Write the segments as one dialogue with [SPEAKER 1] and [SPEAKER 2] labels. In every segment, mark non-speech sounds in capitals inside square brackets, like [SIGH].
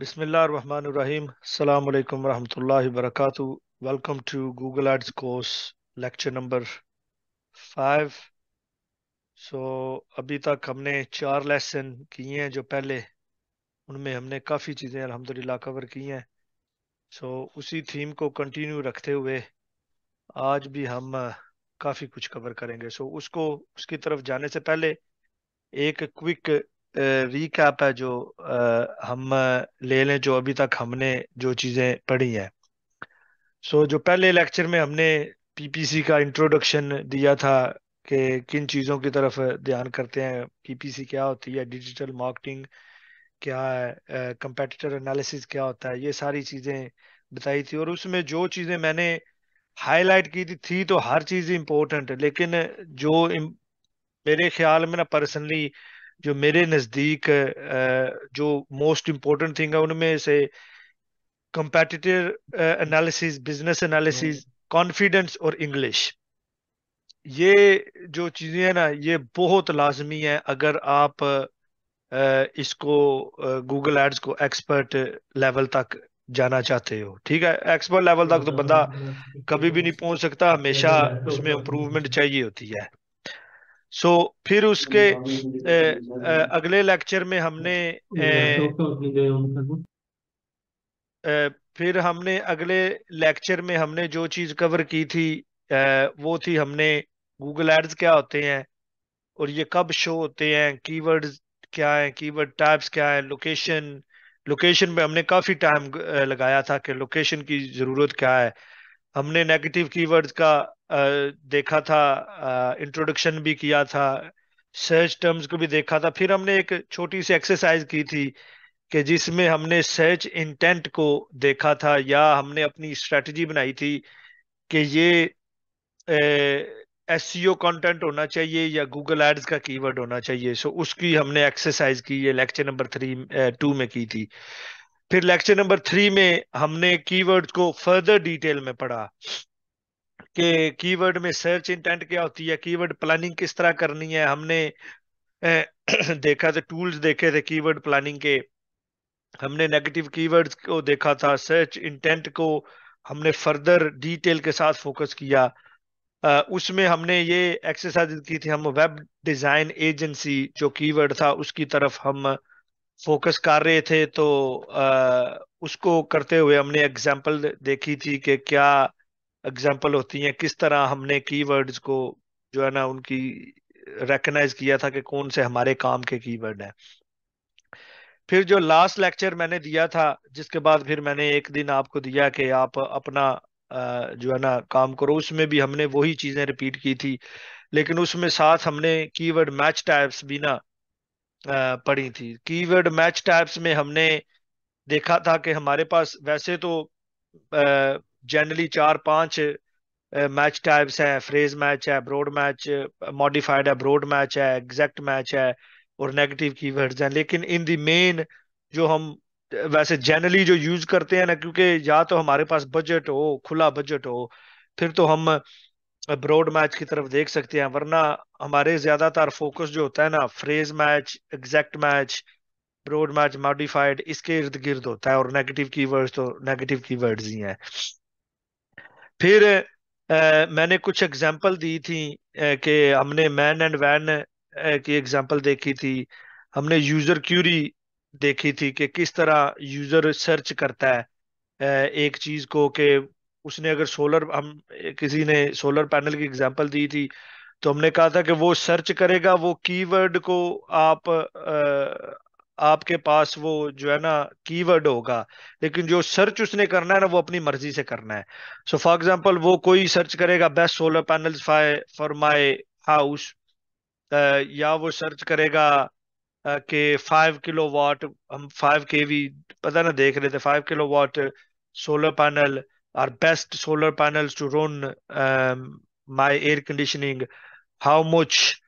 [SPEAKER 1] बिस्मिल्लाम्समकम वरम वरक welcome to Google ads course lecture number five so अभी तक हमने चार लेसन किए हैं जो पहले उनमें हमने काफ़ी चीज़ें अलहमदिल्ला कवर की हैं सो so, उसी थीम को कंटिन्यू रखते हुए आज भी हम काफ़ी कुछ कवर करेंगे सो so, उसको उसकी तरफ जाने से पहले एक क्विक रिकैप है जो आ, हम ले लें जो अभी तक हमने जो चीज़ें पढ़ी हैं सो so, जो पहले लेक्चर में हमने पीपीसी का इंट्रोडक्शन दिया था कि किन चीज़ों की तरफ ध्यान करते हैं पीपीसी क्या होती है डिजिटल मार्केटिंग क्या है कंपेटिटर एनालिसिस क्या होता है ये सारी चीज़ें बताई थी और उसमें जो चीज़ें मैंने हाईलाइट की थी, थी तो हर चीज़ इम्पोर्टेंट लेकिन जो मेरे ख्याल में ना पर्सनली जो मेरे नज़दीक जो मोस्ट इम्पोर्टेंट थिंग है उनमें से competitive analysis business analysis confidence और इंग्लिश ये जो चीज़ें हैं ना ये बहुत लाजमी है अगर आप इसको गूगल एड्स को एक्सपर्ट लेवल तक जाना चाहते हो ठीक है एक्सपर्ट लेवल तक तो हाँ, बंदा हाँ, हाँ, कभी भी नहीं पहुंच सकता हमेशा उसमें इम्प्रूवमेंट चाहिए होती है सो so, फिर उसके हम्म। ए, ए, अगले लेक्चर में हमने ए, फिर हमने अगले लेक्चर में हमने जो चीज कवर की थी वो थी हमने गूगल एड्स क्या होते हैं और ये कब शो होते हैं कीवर्ड्स क्या है कीवर्ड टाइप्स क्या है लोकेशन लोकेशन पे हमने काफी टाइम लगाया था कि लोकेशन की जरूरत क्या है हमने नेगेटिव कीवर्ड्स का देखा था इंट्रोडक्शन भी किया था सर्च टर्म्स को भी देखा था फिर हमने एक छोटी सी एक्सरसाइज की थी कि जिसमें हमने सर्च इंटेंट को देखा था या हमने अपनी स्ट्रेटजी बनाई थी कि ये एस कंटेंट e होना चाहिए या गूगल एड्स का कीवर्ड होना चाहिए सो so, उसकी हमने एक्सरसाइज की ये लेक्चर नंबर थ्री टू में की थी फिर लेक्चर नंबर थ्री में हमने कीवर्ड को फर्दर डिटेल में पढ़ा कि कीवर्ड में सर्च इंटेंट क्या होती है कीवर्ड प्लानिंग किस तरह करनी है हमने [CLEARS THROAT] देखा था टूल्स देखे थे कीवर्ड प्लानिंग के हमने नेगेटिव कीवर्ड्स को देखा था सर्च इंटेंट को हमने फर्दर डिटेल के साथ फोकस किया उसमें हमने ये एक्सरसाइज की थी हम वेब डिज़ाइन एजेंसी जो कीवर्ड था उसकी तरफ हम फोकस कर रहे थे तो आ, उसको करते हुए हमने एग्जाम्पल देखी थी कि क्या एग्जाम्पल होती हैं किस तरह हमने कीवर्ड्स को जो है ना उनकी रेकनाइज किया था कि कौन से हमारे काम के कीवर्ड हैं फिर जो लास्ट लेक्चर मैंने दिया था जिसके बाद फिर मैंने एक दिन आपको दिया कि आप अपना जो है ना काम करो उसमें भी हमने वही चीजें रिपीट की थी लेकिन उसमें साथ हमने कीवर्ड मैच टाइप्स भी ना पढ़ी थी कीवर्ड मैच टाइप्स में हमने देखा था कि हमारे पास वैसे तो जनरली चार पांच मैच टाइप्स हैं फ्रेज मैच है ब्रॉड मैच मॉडिफाइड है ब्रॉड मैच है एग्जैक्ट मैच है और नेगेटिव कीवर्ड्स हैं लेकिन इन दी मेन जो हम वैसे जनरली जो यूज करते हैं ना क्योंकि या तो हमारे पास बजट हो खुला बजट हो फिर तो हम ब्रॉड मैच की तरफ देख सकते हैं वरना हमारे ज्यादातर फोकस जो होता है ना phrase match exact match broad match modified इसके इर्द गिर्द होता है और नेगेटिव कीवर्ड्स तो नेगेटिव कीवर्ड्स ही हैं फिर आ, मैंने कुछ एग्जांपल दी थी कि हमने मैन एंड वैन की एग्जांपल देखी थी हमने यूजर क्यूरी देखी थी कि किस तरह यूजर सर्च करता है एक चीज को कि उसने अगर सोलर हम किसी ने सोलर पैनल की एग्जांपल दी थी तो हमने कहा था कि वो सर्च करेगा वो कीवर्ड को आप आ, आपके पास वो जो है ना कीवर्ड होगा लेकिन जो सर्च उसने करना है ना वो अपनी मर्जी से करना है सो फॉर एग्जांपल वो कोई सर्च करेगा best solar panels for my house या वो सर्च करेगा के फाइव किलो वाट हम फाइव के वी पता ना देख रहे थे five kilowatt solar panel our best solar panels to run um, my air conditioning how much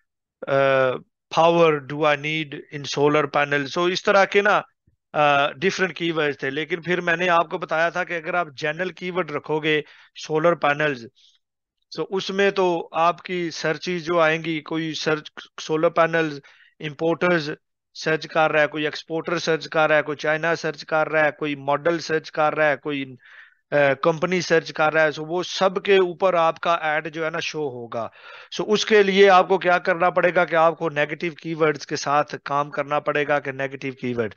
[SPEAKER 1] uh, power do i need in solar panel so is tarah के ना different uh, keywords थे लेकिन फिर मैंने आपको बताया था कि अगर आप जनरल कीवर्ड रखोगे सोलर पैनल्स तो उसमें तो आपकी सर्चिज जो आएंगी कोई search solar panels importers search कर रहा है कोई एक्सपोर्टर सर्च कर रहा है कोई चाइना सर्च कर रहा है कोई मॉडल सर्च कर रहा है कोई कंपनी सर्च कर रहा है सो वो सब के ऊपर आपका एड जो है ना शो होगा सो उसके लिए आपको क्या करना पड़ेगा कि आपको नेगेटिव कीवर्ड्स के साथ काम करना पड़ेगा कि नेगेटिव कीवर्ड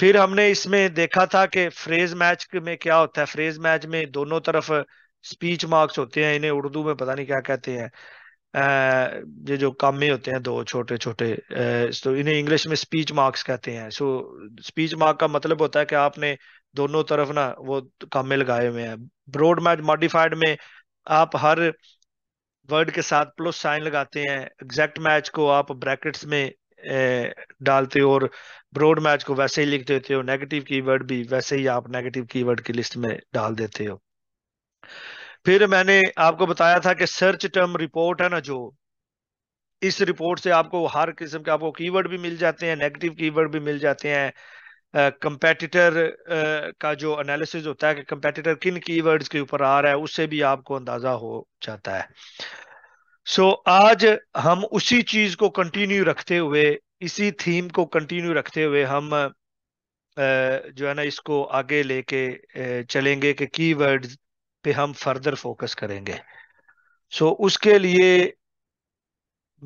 [SPEAKER 1] फिर हमने इसमें देखा था कि फ्रेज मैच में क्या होता है फ्रेज मैच में दोनों तरफ स्पीच मार्क्स होते हैं इन्हें उर्दू में पता नहीं क्या कहते हैं ये जो कामे होते हैं दो छोटे छोटे तो इन्हें इंग्लिश में स्पीच मार्क्स कहते हैं सो स्पीच मार्क का मतलब होता है कि आपने दोनों तरफ ना वो कामे लगाए हुए हैं ब्रोड मैच मॉडिफाइड में आप हर वर्ड के साथ प्लस साइन लगाते हैं एग्जैक्ट मैच को आप ब्रैकेट्स में ए, डालते हो और ब्रोड मैच को वैसे ही लिख देते हो नेगेटिव कीवर्ड भी वैसे ही आप नेगेटिव कीवर्ड की लिस्ट में डाल देते हो फिर मैंने आपको बताया था कि सर्च टर्म रिपोर्ट है ना जो इस रिपोर्ट से आपको हर किस्म के आपको कीवर्ड भी मिल जाते हैं नेगेटिव कीवर्ड भी मिल जाते हैं कंपेटिटर का जो एनालिसिस होता है कि कंपेटिटर किन कीवर्ड्स के ऊपर आ रहा है उससे भी आपको अंदाजा हो जाता है सो so, आज हम उसी चीज को कंटिन्यू रखते हुए इसी थीम को कंटिन्यू रखते हुए हम जो है ना इसको आगे लेके चलेंगे कि कीवर्ड्स पे हम फर्दर फोकस करेंगे सो so, उसके लिए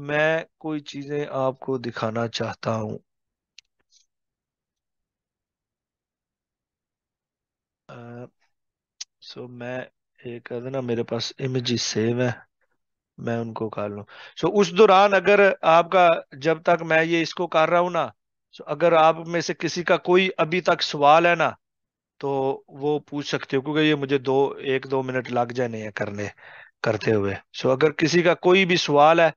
[SPEAKER 1] मैं कोई चीजें आपको दिखाना चाहता हूं सो uh, so मैं एक ना मेरे पास इमेज सेव है मैं उनको कर लू सो so, उस दौरान अगर आपका जब तक मैं ये इसको कर रहा हूं ना सो so, अगर आप में से किसी का कोई अभी तक सवाल है ना तो वो पूछ सकते हो क्योंकि ये मुझे दो एक दो मिनट लग जाने हैं करने करते हुए सो so, अगर किसी का कोई भी सवाल है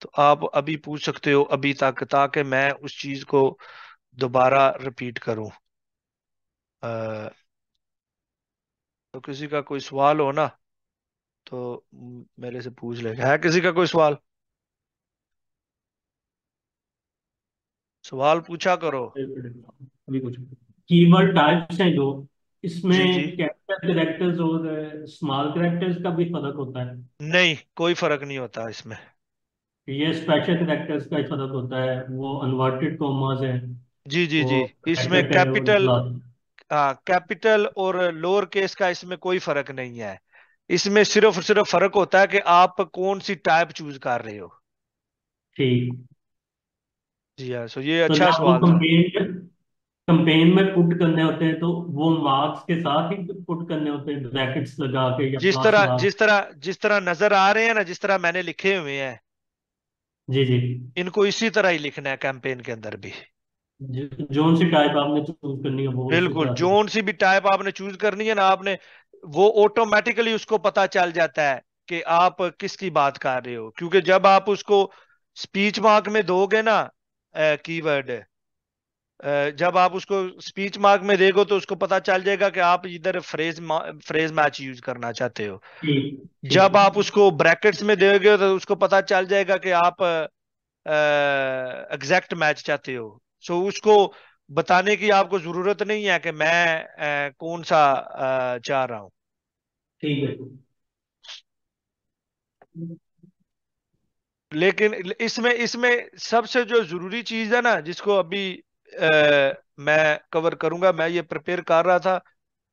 [SPEAKER 1] तो आप अभी पूछ सकते हो अभी तक ताकि मैं उस चीज़ को दोबारा रिपीट करूँ uh, तो किसी का कोई सवाल हो ना तो मेरे से पूछ लेगा है किसी का कोई सवाल सवाल पूछा करो अभी कुछ
[SPEAKER 2] कीवर्ड टाइप्स हैं जो इसमें कैपिटल कैरेक्टर्स और स्मॉल uh, कैरेक्टर्स
[SPEAKER 1] का भी फर्क होता है नहीं कोई फर्क नहीं होता इसमें ये स्पेशल कैरेक्टर्स का ही फर्क होता है वो अनवर्टेड कॉमास है जी जी जी इसमें कैपिटल कैपिटल और लोअर केस का इसमें कोई फर्क नहीं है इसमें सिर्फ सिर्फ फर्क होता है कि आप कौन सी टाइप चूज कर रहे हो ठीक जी हाँ सो ये तो अच्छा सवाल
[SPEAKER 2] कंपेन में पुट करने होते हैं तो वो मार्क्स के साथ ही पुट करने होते हैं ब्रैकेट्स लगा के या जिस तरह
[SPEAKER 1] जिस तरह जिस तरह नजर आ रहे हैं ना जिस तरह मैंने लिखे हुए हैं जी जी इनको इसी तरह ही लिखना है कैंपेन के अंदर भी
[SPEAKER 2] जोन सी टाइप आपने चूज करनी है वो बिल्कुल जोन
[SPEAKER 1] सी भी टाइप आपने चूज करनी है ना आपने वो ऑटोमेटिकली उसको पता चल जाता है कि आप किसकी बात कर रहे हो क्योंकि जब आप उसको स्पीच मार्क में दोगे ना कीवर्ड जब आप उसको स्पीच मार्क में देखो तो उसको पता चल जाएगा कि आप इधर फ्रेज फ्रेज मैच यूज करना चाहते हो जब आप उसको ब्रैकेट्स में दोगे तो उसको पता चल जाएगा कि आप एग्जैक्ट मैच चाहते हो सो उसको बताने की आपको जरूरत नहीं है कि मैं कौन सा चाह रहा हूं ठीक है लेकिन इसमें इसमें सबसे जो जरूरी चीज है ना जिसको अभी ए, मैं कवर करूंगा मैं ये प्रिपेयर कर रहा था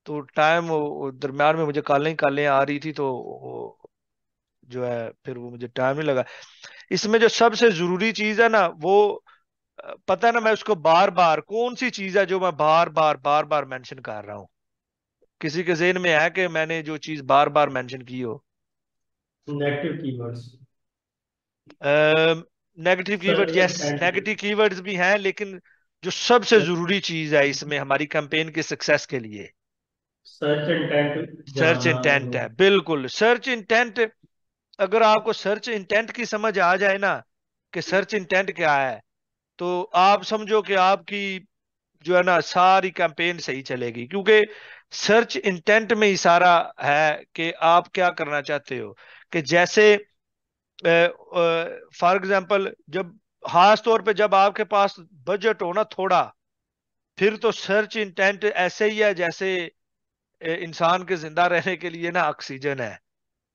[SPEAKER 1] तो टाइम दरम्यान में मुझे कालें कालें आ रही थी तो जो है फिर वो मुझे टाइम नहीं लगा इसमें जो सबसे जरूरी चीज है ना वो पता है ना मैं उसको बार बार कौन सी चीज है जो मैं बार बार बार बार मेंशन कर रहा हूं किसी के जेन में है कि मैंने जो चीज बार बार मेंशन की हो negative keywords negative keyword yes negative keywords भी हैं लेकिन जो सबसे जरूरी चीज है इसमें हमारी कैंपेन के सक्सेस के लिए सर्च इंटेंट सर्च इंटेंट है बिल्कुल सर्च इंटेंट अगर आपको सर्च इंटेंट की समझ आ जाए ना कि सर्च इंटेंट क्या है तो आप समझो कि आपकी जो है ना सारी कैंपेन सही चलेगी क्योंकि सर्च इंटेंट में ही सारा है कि आप क्या करना चाहते हो कि जैसे फॉर एग्जाम्पल जब खास तौर पे जब आपके पास बजट हो ना थोड़ा फिर तो सर्च इंटेंट ऐसे ही है जैसे इंसान के जिंदा रहने के लिए ना ऑक्सीजन है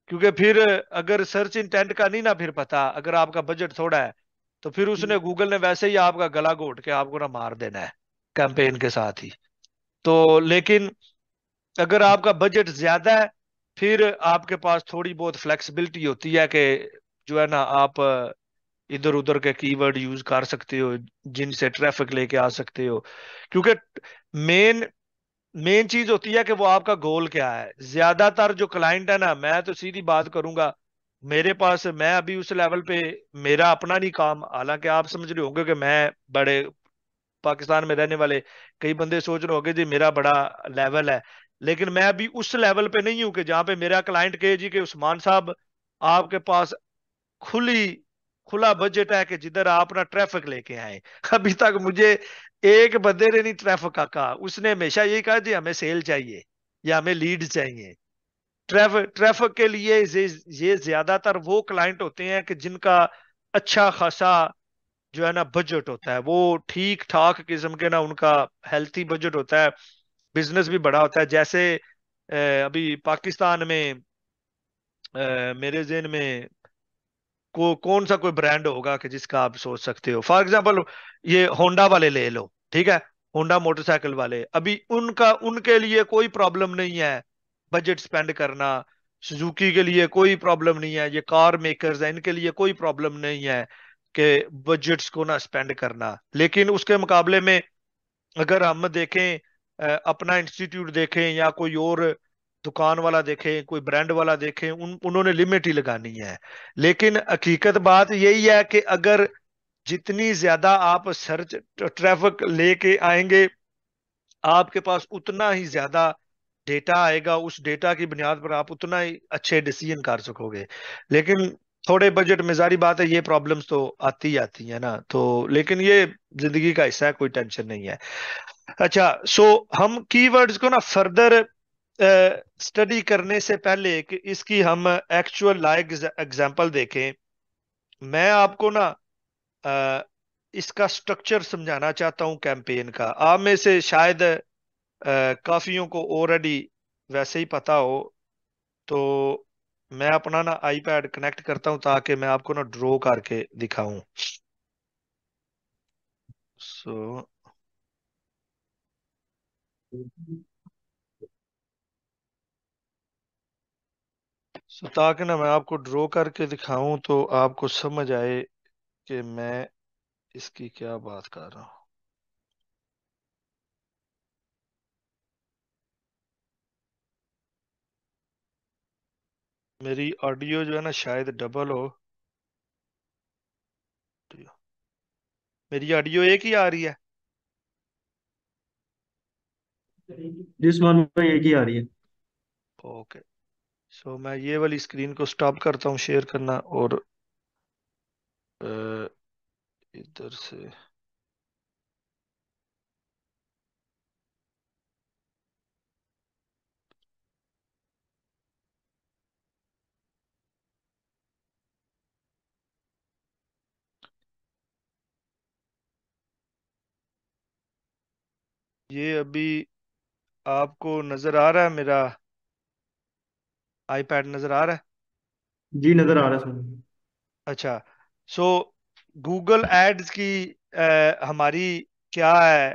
[SPEAKER 1] क्योंकि फिर अगर सर्च इंटेंट का नहीं ना फिर पता अगर आपका बजट थोड़ा है तो फिर उसने हम्म। गूगल ने वैसे ही आपका गला घोट के आपको ना मार देना है कैंपेन के साथ ही तो लेकिन अगर आपका बजट ज्यादा है फिर आपके पास थोड़ी बहुत फ्लेक्सिबिलिटी होती है कि जो है ना आप इधर उधर के कीवर्ड यूज कर सकते हो जिनसे ट्रैफिक लेके आ सकते हो क्योंकि मेन मेन चीज होती है कि वो आपका गोल क्या है ज्यादातर जो क्लाइंट है ना मैं तो सीधी बात करूंगा मेरे पास मैं अभी उस लेवल पे मेरा अपना नहीं काम हालांकि आप समझ रहे होंगे कि मैं बड़े पाकिस्तान में रहने वाले कई बंदे सोच रहे होंगे जी मेरा बड़ा लेवल है लेकिन मैं अभी उस लेवल पे नहीं हूं कि जहां पे मेरा क्लाइंट कहे जी कि उस्मान साहब आपके पास खुली खुला बजट है कि जिधर आप ना ट्रैफिक लेके आए [LAUGHS] अभी तक मुझे एक बंदे ने नहीं ट्रैफिक का कहा उसने हमेशा यही कहा जी हमें सेल चाहिए या हमें लीड चाहिए ट्रैफिक ट्रैफिक के लिए ये ज्यादातर वो क्लाइंट होते हैं कि जिनका अच्छा खासा जो है ना बजट होता है वो ठीक ठाक किस्म के ना उनका हेल्थी बजट होता है बिजनेस भी बड़ा होता है जैसे अभी पाकिस्तान में मेरे जेन में को कौन सा कोई ब्रांड होगा कि जिसका आप सोच सकते हो फॉर एग्जाम्पल ये होंडा वाले ले लो ठीक है होंडा मोटरसाइकिल वाले अभी उनका उनके लिए कोई प्रॉब्लम नहीं है बजट स्पेंड करना सुजुकी के लिए कोई प्रॉब्लम नहीं है ये कार मेकर्स हैं इनके लिए कोई प्रॉब्लम नहीं है कि बजट्स को ना स्पेंड करना लेकिन उसके मुकाबले में अगर हम देखें अपना इंस्टीट्यूट देखें या कोई और दुकान वाला देखें कोई ब्रांड वाला देखें उन उन्होंने लिमिट ही लगानी है लेकिन हकीकत बात यही है कि अगर जितनी ज्यादा आप सर्च ट्रैफिक लेके आएंगे आपके पास उतना ही ज्यादा डेटा आएगा उस डेटा की बुनियाद पर आप उतना ही अच्छे डिसीजन कर सकोगे लेकिन थोड़े बजट में जारी बात है ये प्रॉब्लम्स तो आती ही आती है ना तो लेकिन ये जिंदगी का हिस्सा है कोई टेंशन नहीं है अच्छा सो so, हम कीवर्ड्स को ना फर्दर स्टडी uh, करने से पहले कि इसकी हम एक्चुअल लाइक एग्जांपल देखें मैं आपको ना uh, इसका स्ट्रक्चर समझाना चाहता हूं कैंपेन का आप में से शायद काफ़ियों को ऑलरेडी वैसे ही पता हो तो मैं अपना ना आईपैड कनेक्ट करता हूं ताकि मैं आपको ना ड्रॉ करके दिखाऊं सो so, सो so, ताकि ना मैं आपको ड्रॉ करके दिखाऊं तो आपको समझ आए कि मैं इसकी क्या बात कर रहा हूं मेरी ऑडियो जो है ना शायद डबल हो मेरी ऑडियो एक ही आ रही है
[SPEAKER 2] जिस मान में एक ही आ
[SPEAKER 1] रही है ओके सो so, मैं ये वाली स्क्रीन को स्टॉप करता हूँ शेयर करना और इधर से ये अभी आपको नजर आ रहा है मेरा आईपैड नजर आ रहा
[SPEAKER 2] है जी नजर आ रहा है
[SPEAKER 1] अच्छा सो गूगल एड्स की आ, हमारी क्या है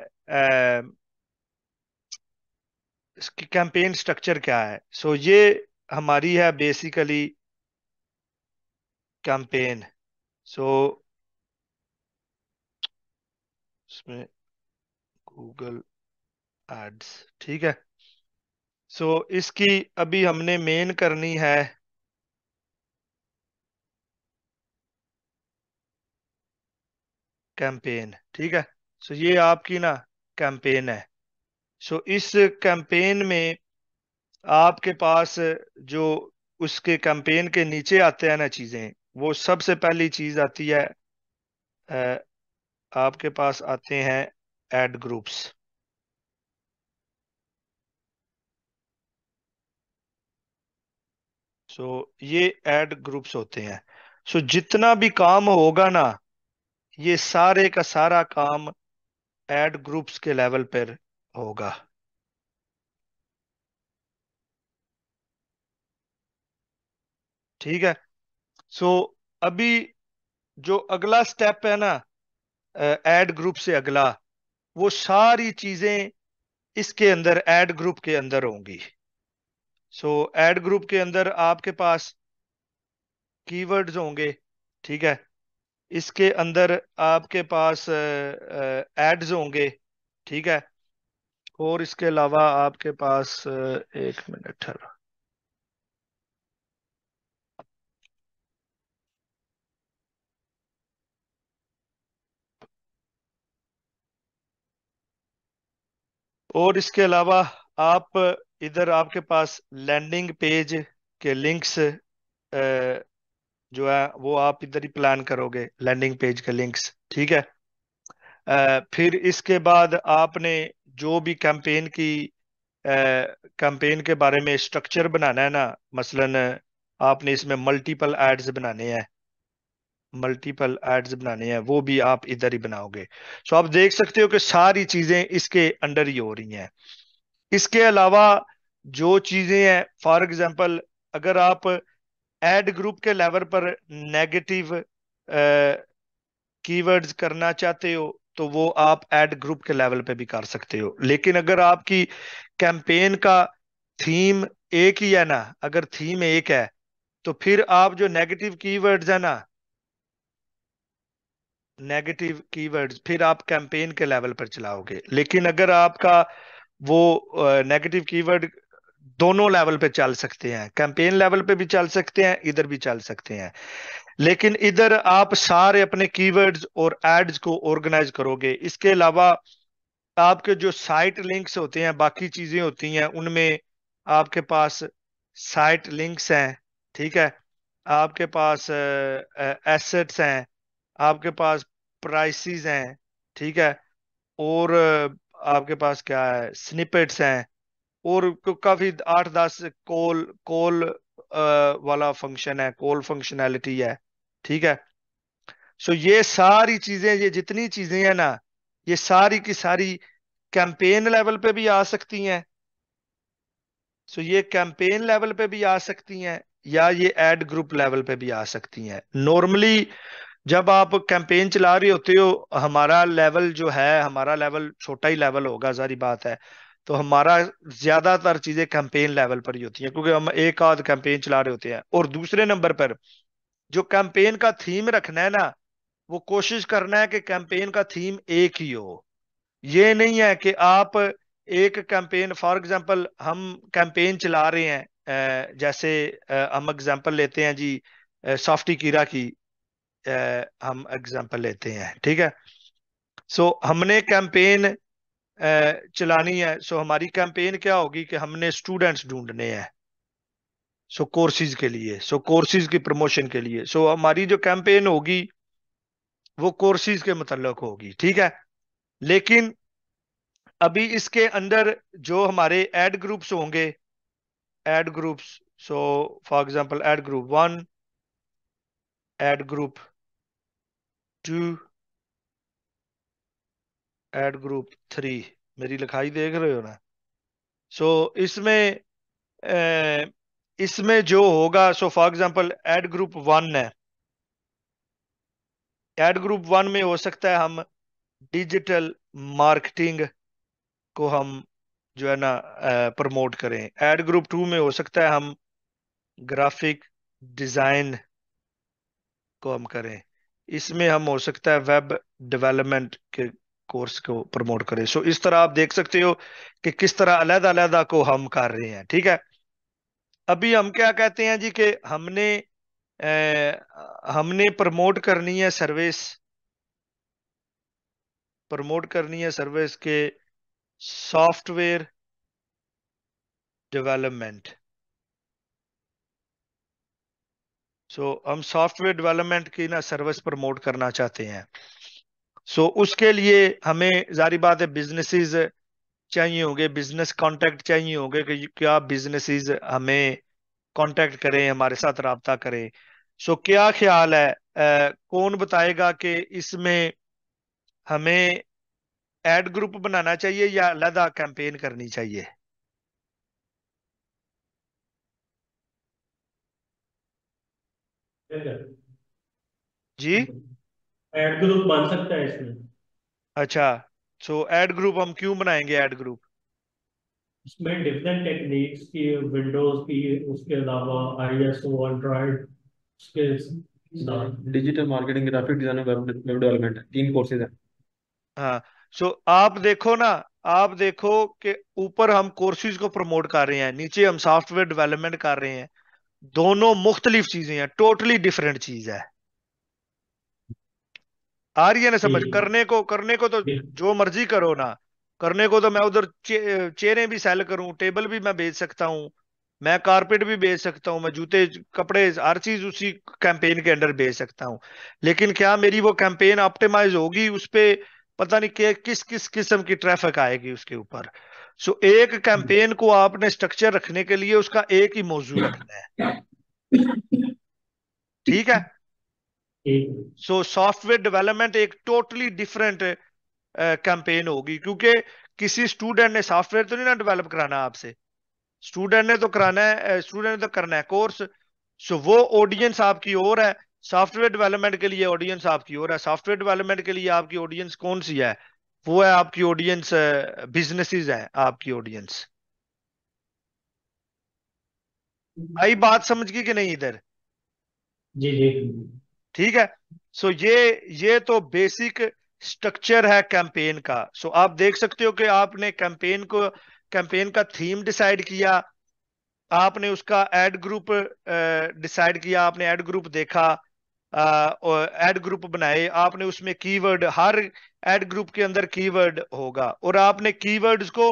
[SPEAKER 1] इसकी कैंपेन स्ट्रक्चर क्या है सो ये हमारी है बेसिकली कैंपेन सो इसमें गूगल एड्स ठीक है सो so, इसकी अभी हमने मेन करनी है कैंपेन ठीक है सो so, ये आपकी ना कैंपेन है सो so, इस कैंपेन में आपके पास जो उसके कैंपेन के नीचे आते हैं ना चीजें वो सबसे पहली चीज आती है आपके पास आते हैं एड ग्रुप्स सो so, ये एड ग्रुप्स होते हैं सो so, जितना भी काम होगा ना ये सारे का सारा काम एड ग्रुप्स के लेवल पर होगा ठीक है सो so, अभी जो अगला स्टेप है ना एड ग्रुप से अगला वो सारी चीजें इसके अंदर एड ग्रुप के अंदर होंगी सो एड ग्रुप के अंदर आपके पास कीवर्ड्स होंगे ठीक है इसके अंदर आपके पास एड्स होंगे ठीक है और इसके अलावा आपके पास एक मिनट है और इसके अलावा आप इधर आपके पास लैंडिंग पेज के लिंक्स जो है वो आप इधर ही प्लान करोगे लैंडिंग पेज के लिंक्स ठीक है फिर इसके बाद आपने जो भी कैंपेन की कैंपेन के बारे में स्ट्रक्चर बनाना है ना मसलन आपने इसमें मल्टीपल एड्स बनाने हैं मल्टीपल एड्स बनाने हैं वो भी आप इधर ही बनाओगे सो आप देख सकते हो कि सारी चीजें इसके अंडर ही हो रही हैं इसके अलावा जो चीजें हैं फॉर एग्जाम्पल अगर आप एड ग्रुप के लेवल पर नेगेटिव कीवर्ड्स करना चाहते हो तो वो आप एड ग्रुप के लेवल पे भी कर सकते हो लेकिन अगर आपकी कैंपेन का थीम एक ही है ना अगर थीम एक है तो फिर आप जो नेगेटिव कीवर्ड्स है ना नेगेटिव कीवर्ड्स फिर आप कैंपेन के लेवल पर चलाओगे लेकिन अगर आपका वो नेगेटिव कीवर्ड दोनों लेवल पे चल सकते हैं कैंपेन लेवल पे भी चल सकते हैं इधर भी चल सकते हैं लेकिन इधर आप सारे अपने कीवर्ड्स और एड्स को ऑर्गेनाइज करोगे इसके अलावा आपके जो साइट लिंक्स होते हैं बाकी चीजें होती हैं उनमें आपके पास साइट लिंक्स हैं ठीक है आपके पास एसेट्स हैं आपके पास प्राइसेस हैं ठीक है और आपके पास क्या है स्निपेट्स हैं और काफी आठ दस कॉल कॉल वाला फंक्शन है कॉल फंक्शनैलिटी है ठीक है सो ये सारी चीजें ये जितनी चीजें हैं ना ये सारी की सारी कैंपेन लेवल पे भी आ सकती हैं सो ये कैंपेन लेवल पे भी आ सकती हैं या ये एड ग्रुप लेवल पे भी आ सकती हैं नॉर्मली जब आप कैंपेन चला रहे होते हो हमारा लेवल जो है हमारा लेवल छोटा ही लेवल होगा सारी बात है तो हमारा ज्यादातर चीजें कैंपेन लेवल पर ही होती हैं क्योंकि हम एक आध कैंपेन चला रहे होते हैं और दूसरे नंबर पर जो कैंपेन का थीम रखना है ना वो कोशिश करना है कि कैंपेन का थीम एक ही हो ये नहीं है कि आप एक कैंपेन फॉर एग्जांपल हम कैंपेन चला रहे हैं जैसे हम एग्जांपल लेते हैं जी सॉफ्टी कीरा की हम एग्जाम्पल लेते हैं ठीक है सो so, हमने कैंपेन चलानी है सो so, हमारी कैंपेन क्या होगी कि हमने स्टूडेंट्स ढूंढने हैं सो so, कोर्सेज के लिए सो so, कोर्सेज की प्रमोशन के लिए सो so, हमारी जो कैंपेन होगी वो कोर्सेज के मतलब होगी ठीक है लेकिन अभी इसके अंदर जो हमारे एड ग्रुप्स होंगे ad groups so for example ad group one ad group two ad group three मेरी लिखाई देख रहे हो ना सो so, इसमें इसमें जो होगा so for example ad group one है एड ग्रुप वन में हो सकता है हम डिजिटल मार्केटिंग को हम जो है ना प्रमोट करें एड ग्रुप टू में हो सकता है हम ग्राफिक डिजाइन को हम करें इसमें हम हो सकता है वेब डेवलपमेंट के कोर्स को प्रमोट करें सो so, इस तरह आप देख सकते हो कि किस तरह अलग अलग को हम कर रहे हैं ठीक है अभी हम क्या कहते हैं जी कि हमने ए, हमने प्रमोट करनी है सर्विस प्रमोट करनी है सर्विस के सॉफ्टवेयर डेवलपमेंट सो so, हम सॉफ्टवेयर डेवलपमेंट की ना सर्विस प्रमोट करना चाहते हैं सो so, उसके लिए हमें जारी बात है बिजनेसेस चाहिए होंगे बिजनेस कांटेक्ट चाहिए होंगे कि क्या बिजनेसेस हमें कांटेक्ट करें हमारे साथ रबता करें सो so, क्या ख्याल है आ, कौन बताएगा कि इसमें हमें एड ग्रुप बनाना चाहिए या अलहदा कैंपेन करनी चाहिए जी
[SPEAKER 2] एड ग्रुप बन सकता है इसमें
[SPEAKER 1] अच्छा सो एड ग्रुप हम क्यों बनाएंगे एड ग्रुप
[SPEAKER 2] इसमें डिफरेंट टेक्निक्स की विंडोज की उसके अलावा आईएसओ एंड्रॉइड उसके digital marketing graphic design web development तीन कोर्सेज हैं
[SPEAKER 1] हाँ सो so, आप देखो ना आप देखो कि ऊपर हम कोर्सेज को प्रमोट कर रहे हैं नीचे हम सॉफ्टवेयर डेवलपमेंट कर रहे हैं दोनों मुख्तलिफ चीजें हैं टोटली डिफरेंट चीज है आ रही है ना समझ हम्म। करने को करने को तो हम्म। जो मर्जी करो ना करने को तो मैं उधर चे, चेयरें भी सेल करूं टेबल भी मैं बेच सकता हूं मैं कारपेट भी बेच सकता हूं मैं जूते कपड़े हर चीज उसी कैंपेन के अंडर बेच सकता हूं लेकिन क्या मेरी वो कैंपेन ऑप्टिमाइज होगी उस पर पता नहीं के, किस किस किस्म की ट्रैफिक आएगी उसके ऊपर सो एक कैंपेन को आपने स्ट्रक्चर रखने के लिए उसका एक ही मौजू रखना है ठीक है सो सॉफ्टवेयर डेवलपमेंट एक टोटली डिफरेंट कैंपेन होगी क्योंकि किसी स्टूडेंट ने सॉफ्टवेयर तो नहीं ना डेवलप कराना आपसे स्टूडेंट ने तो कराना है स्टूडेंट uh, ने तो करना है कोर्स सो वो ऑडियंस आपकी और है सॉफ्टवेयर डेवलपमेंट के लिए ऑडियंस आपकी और है सॉफ्टवेयर डेवलपमेंट के लिए आपकी ऑडियंस कौन सी है वो है आपकी ऑडियंस बिजनेसेस है आपकी ऑडियंस भाई बात समझ गई कि नहीं इधर जी जी ठीक है सो so, ये ये तो बेसिक स्ट्रक्चर है कैंपेन का सो so, आप देख सकते हो कि आपने कैंपेन को कैंपेन का थीम डिसाइड किया आपने उसका एड ग्रुप डिसाइड किया आपने एड ग्रुप देखा एड ग्रुप बनाए आपने उसमें कीवर्ड हर एड ग्रुप के अंदर कीवर्ड होगा और आपने कीवर्ड्स को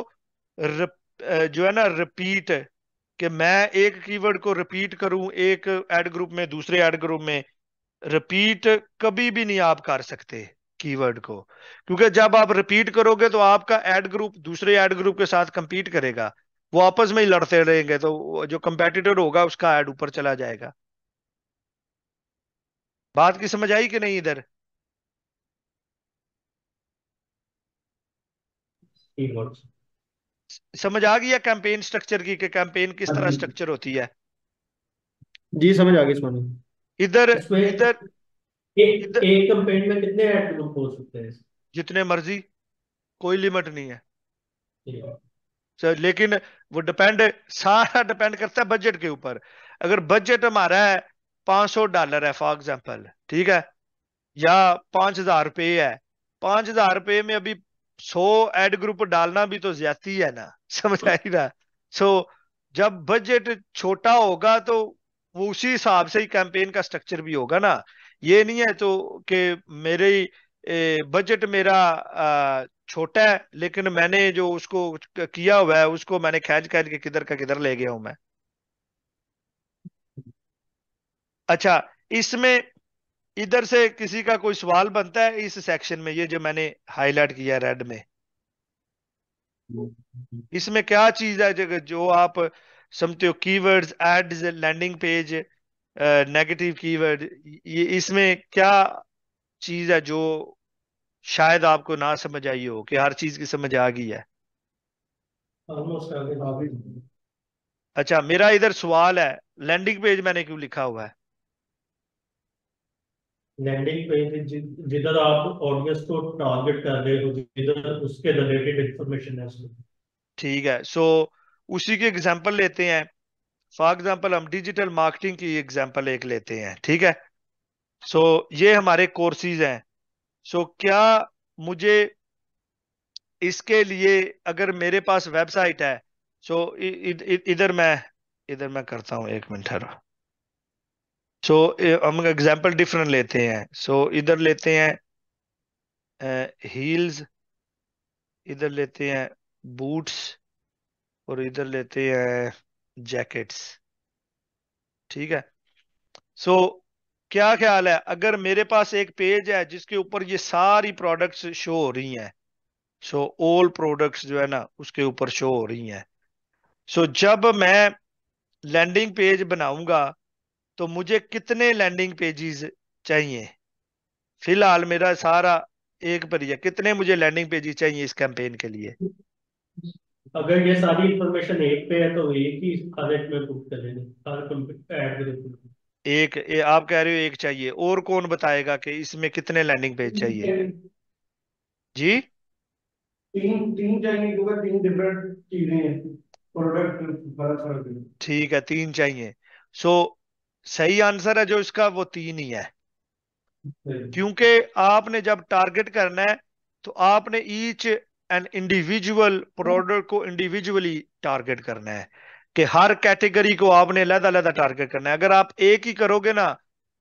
[SPEAKER 1] रप, जो है ना रिपीट कि मैं एक कीवर्ड को रिपीट करूं एक एड ग्रुप में दूसरे एड ग्रुप में रिपीट कभी भी नहीं आप कर सकते कीवर्ड को क्योंकि जब आप रिपीट करोगे तो आपका एड ग्रुप दूसरे एड ग्रुप के साथ कंपीट करेगा वो आपस में ही लड़ते रहेंगे तो जो कंपेटिटर होगा उसका एड ऊपर चला जाएगा बात की समझ आई कि नहीं इधर
[SPEAKER 2] कीवर्ड्स
[SPEAKER 1] समझ आ गई है कैंपेन स्ट्रक्चर की कि कैंपेन किस हाँ तरह स्ट्रक्चर होती है
[SPEAKER 2] जी समझ आ गई स्वामी
[SPEAKER 1] इधर इधर एक एक कैंपेन में कितने ऐड हो सकते हैं जितने मर्जी कोई लिमिट नहीं है सर लेकिन वो डिपेंड सारा डिपेंड करता है बजट के ऊपर अगर बजट हमारा है पांच सौ डॉलर है फॉर एग्जांपल ठीक है या पांच हजार रुपये है पांच हजार रुपये में अभी सो एड ग्रुप डालना भी तो ज्यादा है ना समझ आ आई ना सो जब बजट छोटा होगा तो वो उसी हिसाब से ही कैंपेन का स्ट्रक्चर भी होगा ना ये नहीं है तो कि मेरे बजट मेरा छोटा है लेकिन मैंने जो उसको किया हुआ है उसको मैंने खेच खेच के किधर का किधर ले गया हूं मैं अच्छा इसमें इधर से किसी का कोई सवाल बनता है इस सेक्शन में ये जो मैंने हाईलाइट किया रेड में इसमें क्या चीज है जो आप समझते हो keywords ads landing page negative keyword ये इसमें क्या चीज है जो शायद आपको ना समझ आई हो कि हर चीज की समझ आ गई है अच्छा मेरा इधर सवाल है लैंडिंग पेज मैंने क्यों लिखा हुआ है
[SPEAKER 2] लैंडिंग पेज जिधर आप ऑडियंस को टारगेट कर रहे हो जिधर उसके रिलेटेड इंफॉर्मेशन है उसमें
[SPEAKER 1] ठीक है सो so, उसी की एग्जांपल लेते हैं फॉर एग्जांपल हम डिजिटल मार्केटिंग की एग्जांपल एक लेते हैं ठीक है सो so, ये हमारे कोर्सेज हैं सो so, क्या मुझे इसके लिए अगर मेरे पास वेबसाइट है सो so, इधर मैं इधर मैं करता हूँ एक मिनट ठहरो सो eh, हम एग्जाम्पल डिफरेंट लेते हैं सो so, इधर लेते हैं हील्स eh, इधर लेते हैं बूट्स और इधर लेते हैं जैकेट्स ठीक है सो so, क्या ख्याल है अगर मेरे पास एक पेज है जिसके ऊपर ये सारी प्रोडक्ट्स शो हो रही हैं सो ऑल प्रोडक्ट्स जो है ना उसके ऊपर शो हो रही हैं सो so, जब मैं लैंडिंग पेज बनाऊंगा तो मुझे कितने लैंडिंग पेजेस चाहिए फिलहाल मेरा सारा एक पर ही है कितने मुझे लैंडिंग पेजेस चाहिए इस कैंपेन के लिए
[SPEAKER 2] अगर ये सारी इंफॉर्मेशन एक पे है तो एक ही प्रोजेक्ट में बुक कर लेना
[SPEAKER 1] एक ए, आप कह रहे हो एक चाहिए और कौन बताएगा कि इसमें कितने लैंडिंग पेज चाहिए जी
[SPEAKER 2] तीन तीन चाहिए क्योंकि तीन डिफरेंट चीजें हैं
[SPEAKER 1] प्रोडक्ट फर्क फर्क ठीक है तीन चाहिए सो so, सही आंसर है जो इसका वो तीन ही है क्योंकि आपने जब टारगेट करना है तो आपने ईच एन इंडिविजुअल प्रोडक्ट को इंडिविजुअली टारगेट करना है कि हर कैटेगरी को आपने लहदा अलहदा टारगेट करना है अगर आप एक ही करोगे ना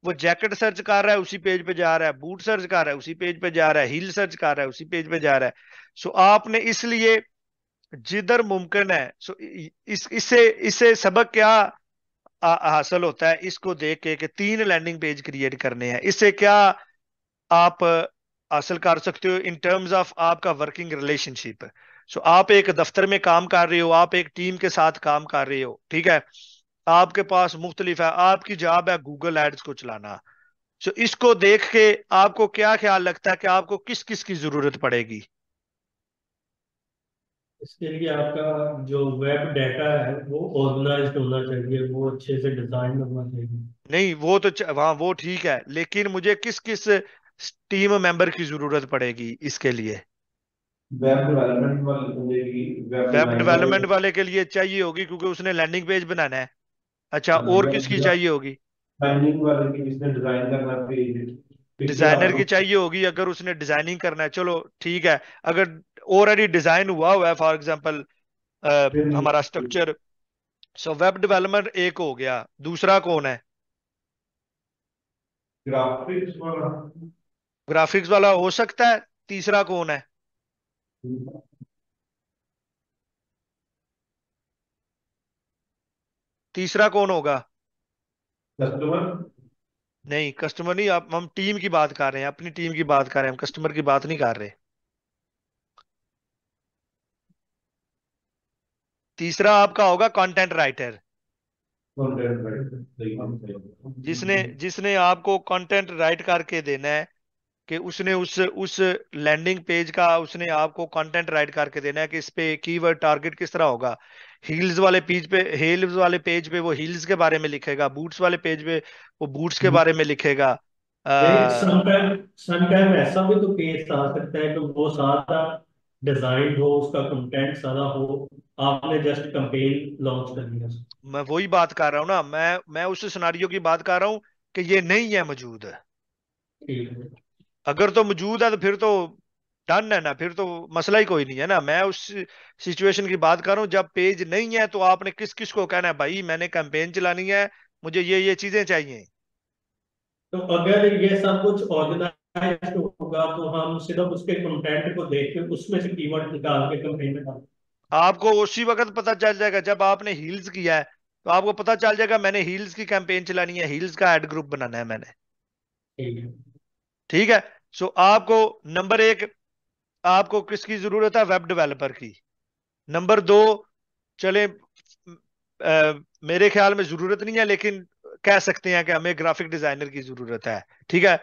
[SPEAKER 1] वो जैकेट सर्च कर रहा है उसी पेज पे जा रहा है बूट सर्च कर रहा है उसी पेज पे जा रहा है हील सर्च कर रहा है उसी पेज पे जा रहा है सो आपने इसलिए जिधर मुमकिन है सो इस इसे सबक क्या हासिल होता है इसको देख के कि तीन लैंडिंग पेज क्रिएट करने हैं इससे क्या आप हासिल कर सकते हो इन टर्म्स ऑफ आपका वर्किंग रिलेशनशिप सो आप एक दफ्तर में काम कर रहे हो आप एक टीम के साथ काम कर रहे हो ठीक है आपके पास मुख्तलिफ है आपकी जॉब है गूगल एड्स को चलाना सो इसको देख के आपको क्या ख्याल लगता है कि आपको किस किस की जरूरत पड़ेगी
[SPEAKER 2] इसके लिए आपका जो वेब डाटा है वो ऑर्गेनाइज होना चाहिए वो अच्छे से डिजाइन होना चाहिए
[SPEAKER 1] नहीं वो तो वहाँ वो ठीक है लेकिन मुझे किस किस टीम मेंबर की जरूरत पड़ेगी इसके लिए
[SPEAKER 2] वेब डेवलपमेंट वाले वेब डेवलपमेंट
[SPEAKER 1] वाले के लिए चाहिए होगी क्योंकि उसने लैंडिंग पेज बनाना है अच्छा और किसकी चाहिए होगी
[SPEAKER 2] लैंडिंग वाले की जिसने डिजाइन करना डिजाइनर की
[SPEAKER 1] चाहिए होगी अगर उसने डिजाइनिंग करना है चलो ठीक है अगर ऑलरेडी डिजाइन हुआ हुआ है फॉर एग्जाम्पल हमारा स्ट्रक्चर सो वेब डेवलपमेंट एक हो गया दूसरा कौन है ग्राफिक्स वाला ग्राफिक्स वाला हो सकता है तीसरा कौन है तीसरा कौन होगा कस्टमर नहीं कस्टमर नहीं आप हम टीम की बात कर रहे हैं अपनी टीम की बात कर रहे हैं हम कस्टमर की बात नहीं कर रहे तीसरा आपका होगा कंटेंट राइटर जिसने जिसने आपको कंटेंट राइट करके देना है कि उसने उस उस लैंडिंग पेज का उसने आपको कंटेंट राइट करके देना है कि इस पे कीवर्ड टारगेट किस तरह होगा हील्स वाले पेज पे हील्स वाले पेज पे वो हील्स के बारे में लिखेगा बूट्स वाले पेज पे वो बूट्स के हम्म। बारे में लिखेगा समटाइम
[SPEAKER 2] समटाइम ऐसा भी तो केस आ सकता है कि वो सारा डिजाइन हो उसका कंटेंट सारा हो आपने जस्ट कंपेन लॉन्च करनी है
[SPEAKER 1] मैं वही बात कर रहा हूँ ना मैं मैं उस सिनारियो की बात कर रहा हूँ कि ये नहीं है मौजूद है अगर तो मौजूद है तो फिर तो डन है ना फिर तो मसला ही कोई नहीं है ना मैं उस सिचुएशन की बात कर रहा हूँ जब पेज नहीं है तो आपने किस किस को कहना है भाई मैंने कैंपेन चलानी है मुझे ये ये चीजें चाहिए
[SPEAKER 2] तो अगर ये सब कुछ ऑर्गेनाइज होगा तो हम सिर्फ उसके कंटेंट को देख के उसमें से कीवर्ड निकाल के कंपेन में डाल
[SPEAKER 1] आपको उसी वक्त पता चल जाएगा जब आपने हील्स किया है तो आपको पता चल जाएगा मैंने हील्स की कैंपेन चलानी है हील्स का एड ग्रुप बनाना है मैंने ठीक है सो so, आपको नंबर एक आपको किसकी जरूरत है वेब डेवलपर की नंबर दो चले आ, मेरे ख्याल में जरूरत नहीं है लेकिन कह सकते हैं कि हमें ग्राफिक डिजाइनर की जरूरत है ठीक है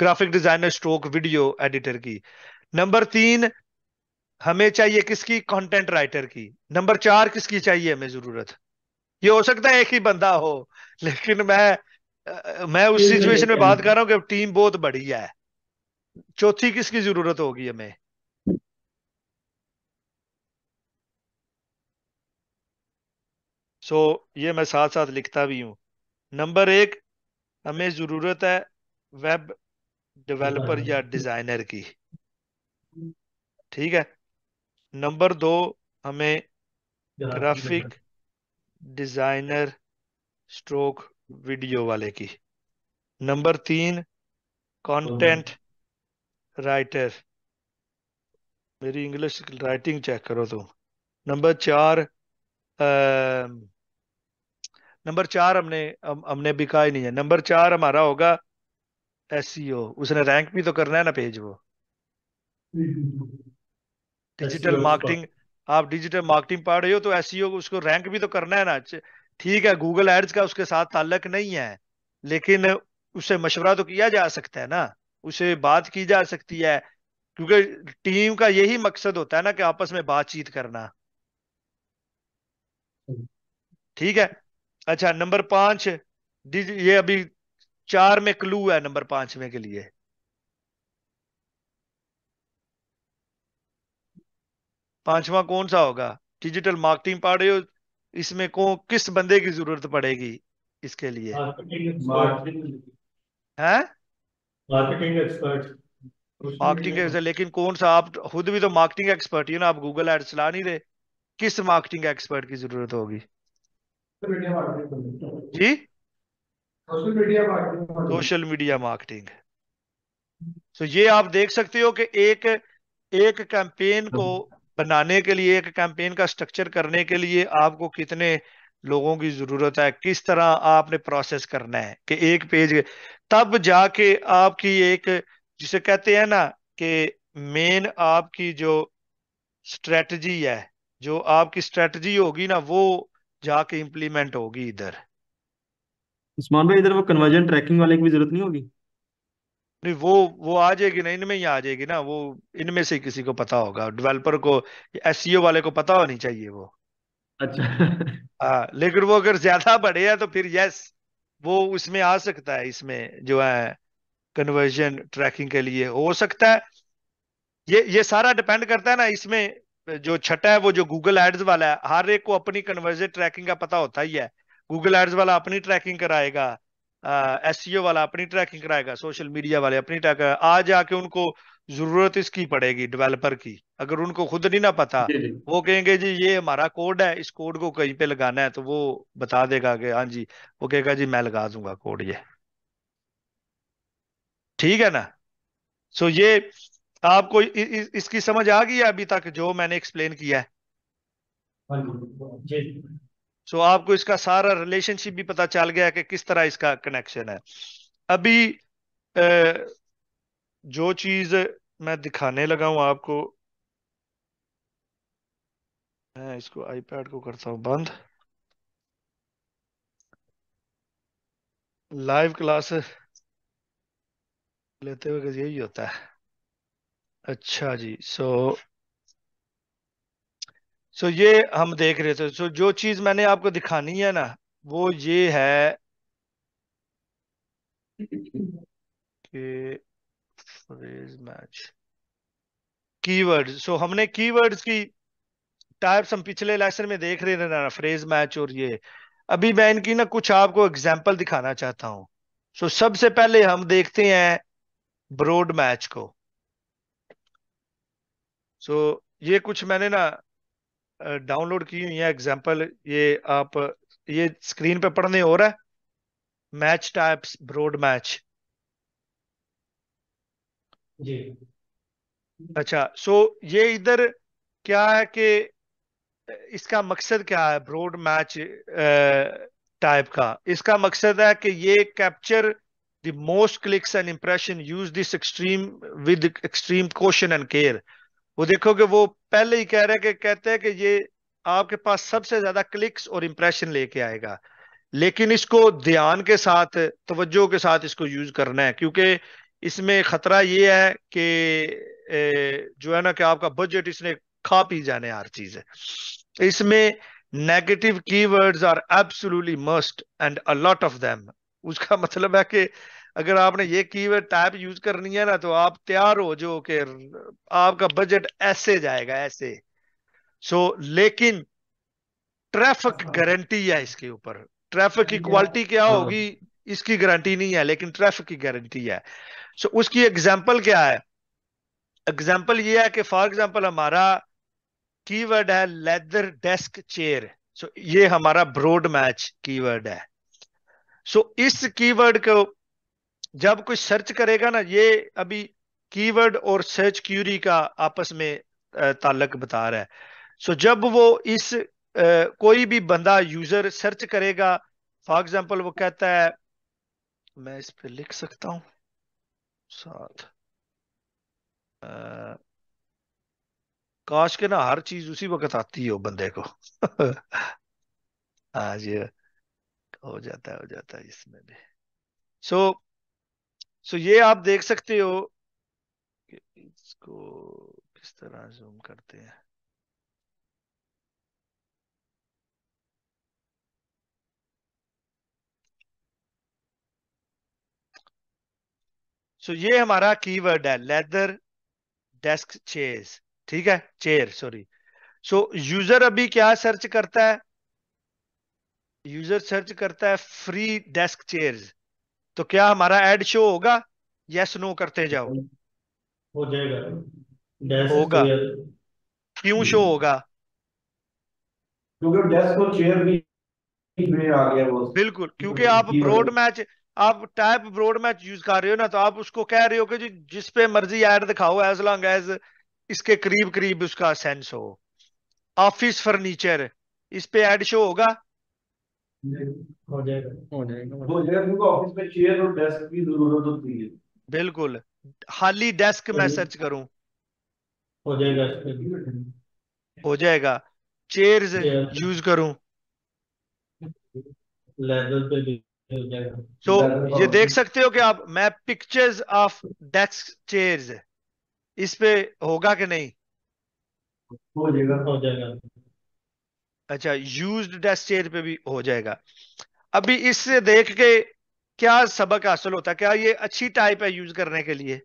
[SPEAKER 1] graphic designer stroke video editor की नंबर तीन हमें चाहिए किसकी कंटेंट राइटर की नंबर चार किसकी चाहिए हमें जरूरत ये हो सकता है एक ही बंदा हो लेकिन मैं मैं उस सिचुएशन में बात कर रहा हूँ कि टीम बहुत बढ़िया है चौथी किसकी जरूरत होगी हमें सो so, ये मैं साथ साथ लिखता भी हूं नंबर एक हमें ज़रूरत है वेब डेवलपर या डिजाइनर की ठीक है नंबर दो हमें ग्राफिक डिजाइनर स्ट्रोक वीडियो वाले की नंबर तीन कंटेंट राइटर मेरी इंग्लिश राइटिंग चेक करो तुम नंबर चार नंबर चार हमने हम, हमने भी कहा ही नहीं है नंबर चार हमारा होगा एसईओ e उसने रैंक भी तो करना है ना पेज वो
[SPEAKER 2] डिजिटल
[SPEAKER 1] मार्केटिंग e आप डिजिटल मार्केटिंग पढ़ रहे हो तो एस e उसको रैंक भी तो करना है ना ठीक है गूगल एड्स का उसके साथ ताल्लक नहीं है लेकिन उसे मशवरा तो किया जा सकता है ना उसे बात की जा सकती है क्योंकि टीम का यही मकसद होता है ना कि आपस में बातचीत करना ठीक है अच्छा नंबर पांच ये अभी चार में क्लू है नंबर पांचवे के लिए पांचवा कौन सा होगा डिजिटल मार्केटिंग पढ़ रहे हो इसमें को किस बंदे की जरूरत पड़ेगी इसके लिए है मार्केटिंग एक्सपर्ट लेकिन कौन सा आप खुद भी तो मार्केटिंग एक्सपर्ट ना आप गूगल एड चला नहीं रहे किस मार्केटिंग एक्सपर्ट की जरूरत होगी जी तो
[SPEAKER 2] सोशल
[SPEAKER 1] मीडिया मार्केटिंग तो ये आप देख सकते हो कि एक एक कैंपेन को बनाने के लिए एक कैंपेन का स्ट्रक्चर करने के लिए आपको कितने लोगों की जरूरत है किस तरह आपने प्रोसेस करना है कि एक पेज तब जाके आपकी एक जिसे कहते हैं ना कि मेन आपकी जो स्ट्रेटजी है जो आपकी स्ट्रेटजी होगी ना वो जाके इम्प्लीमेंट होगी इधर
[SPEAKER 2] उस्मान भाई इधर वो कन्वर्जन ट्रैकिंग वाले की भी जरूरत नहीं होगी
[SPEAKER 1] नहीं वो वो आ जाएगी ना इनमें ही आ जाएगी ना वो इनमें से किसी को पता होगा डेवलपर को एस e वाले को पता होनी चाहिए वो अच्छा हाँ लेकिन वो अगर ज्यादा बढ़े है तो फिर यस वो उसमें आ सकता है इसमें जो है कन्वर्जन ट्रैकिंग के लिए हो सकता है ये ये सारा डिपेंड करता है ना इसमें जो छठा है वो जो गूगल एड्स वाला है हर एक को अपनी कन्वर्जन ट्रैकिंग का पता होता ही है गूगल एड्स वाला अपनी ट्रैकिंग कराएगा एस uh, e वाला अपनी ट्रैकिंग कराएगा सोशल मीडिया वाले अपनी ट्रैक आज आके उनको जरूरत इसकी पड़ेगी डेवलपर की अगर उनको खुद नहीं ना पता वो कहेंगे जी ये हमारा कोड है इस कोड को कहीं पे लगाना है तो वो बता देगा कि हाँ जी वो कहेगा जी मैं लगा दूंगा कोड ये ठीक है ना सो ये आपको इ, इ, इसकी समझ आ गई है अभी तक जो मैंने एक्सप्लेन किया है हाँ सो so, आपको इसका सारा रिलेशनशिप भी पता चल गया कि किस तरह इसका कनेक्शन है अभी जो चीज मैं दिखाने लगा हूं आपको मैं इसको आईपैड को करता हूं बंद लाइव क्लास लेते हुए यही होता है अच्छा जी सो so, सो ये हम देख रहे थे सो जो चीज मैंने आपको दिखानी है ना वो ये है कि फ्रेज मैच कीवर्ड्स सो हमने कीवर्ड्स की टाइप्स हम पिछले लेक्शन में देख रहे थे ना फ्रेज मैच और ये अभी मैं इनकी ना कुछ आपको एग्जाम्पल दिखाना चाहता हूं सो so, सबसे पहले हम देखते हैं ब्रोड मैच को सो so, ये कुछ मैंने ना डाउनलोड की हुई है एग्जाम्पल ये आप ये स्क्रीन पे पढ़ने हो रहा है मैच टाइप्स ब्रोड मैच जी अच्छा सो so ये इधर क्या है कि इसका मकसद क्या है ब्रोड मैच टाइप का इसका मकसद है कि ये capture the most clicks and impression use this extreme with extreme question and care वो देखोगे वो पहले ही कह रहे कि कहते हैं कि ये आपके पास सबसे ज्यादा क्लिक्स और इंप्रेशन लेके आएगा लेकिन इसको ध्यान के साथ तवज्जो के साथ इसको यूज करना है क्योंकि इसमें खतरा ये है कि जो है ना कि आपका बजट इसने खा पी जाने हर चीज है इसमें negative keywords are absolutely must and a lot of them उसका मतलब है कि अगर आपने ये कीवर्ड टाइप यूज करनी है ना तो आप तैयार हो जो कि आपका बजट ऐसे जाएगा ऐसे सो so, लेकिन ट्रैफिक हाँ। गारंटी है इसके ऊपर ट्रैफिक की हाँ। क्वालिटी क्या हाँ। होगी इसकी गारंटी नहीं है लेकिन ट्रैफिक की गारंटी है सो so, उसकी एग्जाम्पल क्या है एग्जाम्पल ये है कि फॉर एग्जाम्पल हमारा कीवर्ड है लेदर डेस्क चेयर सो ये हमारा ब्रोड मैच कीवर्ड है सो so, इस कीवर्ड को जब कोई सर्च करेगा ना ये अभी कीवर्ड और सर्च क्यूरी का आपस में ताल्लक बता रहा है सो जब वो इस कोई भी बंदा यूजर सर्च करेगा फॉर एग्जाम्पल वो कहता है मैं इस पे लिख सकता हूं साथ आ, काश के ना हर चीज उसी वक्त आती हो बंदे को [LAUGHS] आज हो जाता है हो जाता है इसमें भी सो so, सो ये आप देख सकते हो कि इसको किस तरह जूम करते हैं सो so, ये हमारा कीवर्ड है लेदर डेस्क चेयर ठीक है चेयर सॉरी सो यूजर अभी क्या सर्च करता है यूजर सर्च करता है फ्री डेस्क चेयर्स तो क्या हमारा एड शो होगा यस नो करते जाओ हो जाएगा होगा क्यों शो होगा क्योंकि डेस्क और चेयर भी में आ गया वो बिल्कुल क्योंकि आप ब्रॉड मैच आप टाइप ब्रॉड मैच यूज कर रहे हो ना तो आप उसको कह रहे हो कि जिस पे मर्जी ऐड दिखाओ एज लॉन्ग एज इसके करीब करीब उसका सेंस हो ऑफिस फर्नीचर इस पे एड शो होगा हो जाएगा हो जाएगा हो डेस्क बिल्कुल खाली डेस्क तो मैं सर्च करूं हो जाएगा हो जाएगा चेयर यूज करूं लेवल पे भी हो जाएगा तो so, ये देख सकते हो कि आप मैं पिक्चर्स ऑफ डेस्क चेयर्स इस पे होगा कि नहीं हो जाएगा हो जाएगा अच्छा यूज डेस्टेर पे भी हो जाएगा अभी इससे देख के क्या सबक हासिल होता है क्या ये अच्छी टाइप है यूज करने के लिए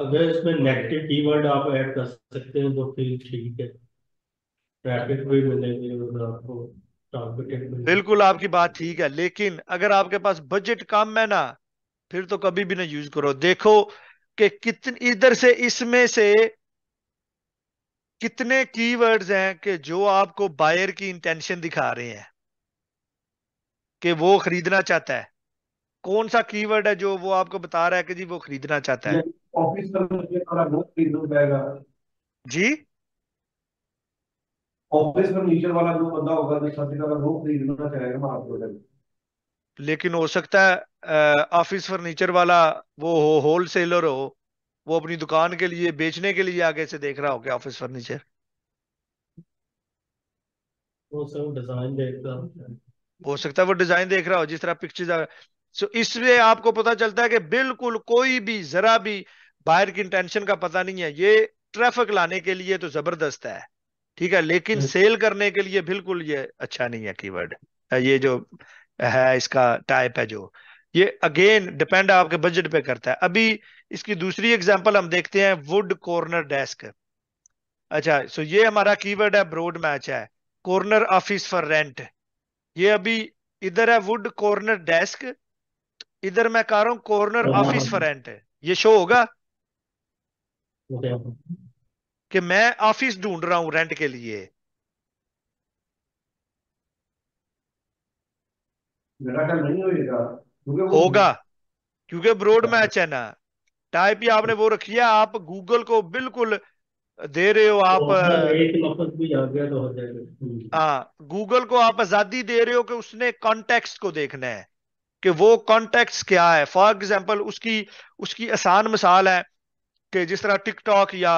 [SPEAKER 2] अगर इसमें नेगेटिव कीवर्ड आप ऐड कर सकते हैं तो फिर ठीक है ट्रैफिक भी मिलेगी और आपको
[SPEAKER 1] बिल्कुल आपकी बात ठीक है लेकिन अगर आपके पास बजट कम है ना फिर तो कभी भी ना यूज करो देखो कि कितने इधर से इसमें से कितने कीवर्ड्स हैं कि जो आपको बायर की इंटेंशन दिखा रहे हैं कि वो खरीदना चाहता है कौन सा कीवर्ड है जो वो आपको बता रहा है कि जी वो खरीदना चाहता है जी ऑफिस फर्नीचर वाला जो बंदा होगा जो सबसे ज्यादा वो खरीदना चाहेगा मार्केट लेकिन हो सकता है ऑफिस फर्नीचर वाला वो हो होलसेलर हो वो अपनी दुकान के लिए बेचने के लिए आगे से देख रहा हो क्या ऑफिस फर्नीचर वो सब डिजाइन देख रहा हो सकता है वो डिजाइन देख रहा हो जिस तरह पिक्चर्स आ सो so, इसमें आपको पता चलता है कि बिल्कुल कोई भी जरा भी बाहर की इंटेंशन का पता नहीं है ये ट्रैफिक लाने के लिए तो जबरदस्त है ठीक है लेकिन सेल हम्म। करने के लिए बिल्कुल ये अच्छा नहीं है कीवर्ड ये जो है इसका टाइप है जो ये अगेन डिपेंड आपके बजट पे करता है अभी इसकी दूसरी एग्जांपल हम देखते हैं वुड कॉर्नर डेस्क अच्छा सो ये हमारा कीवर्ड है ब्रोड मैच है कॉर्नर ऑफिस फॉर रेंट ये अभी इधर है वुड कॉर्नर डेस्क इधर मैं कह रहा हूँ कॉर्नर ऑफिस फॉर रेंट ये शो होगा कि मैं ऑफिस ढूंढ रहा हूं रेंट के लिए नहीं होगा होगा क्योंकि ब्रोड मैच हाँ। है ना टाइप ही आपने वो रखी है आप गूगल को बिल्कुल दे रहे हो आप
[SPEAKER 2] हम्म।
[SPEAKER 1] हाँ गूगल को आप आजादी दे रहे हो कि उसने कॉन्टेक्स्ट को देखना है कि वो कॉन्टेक्स्ट क्या है फॉर एग्जाम्पल उसकी उसकी आसान मिसाल है कि जिस तरह टिकटॉक या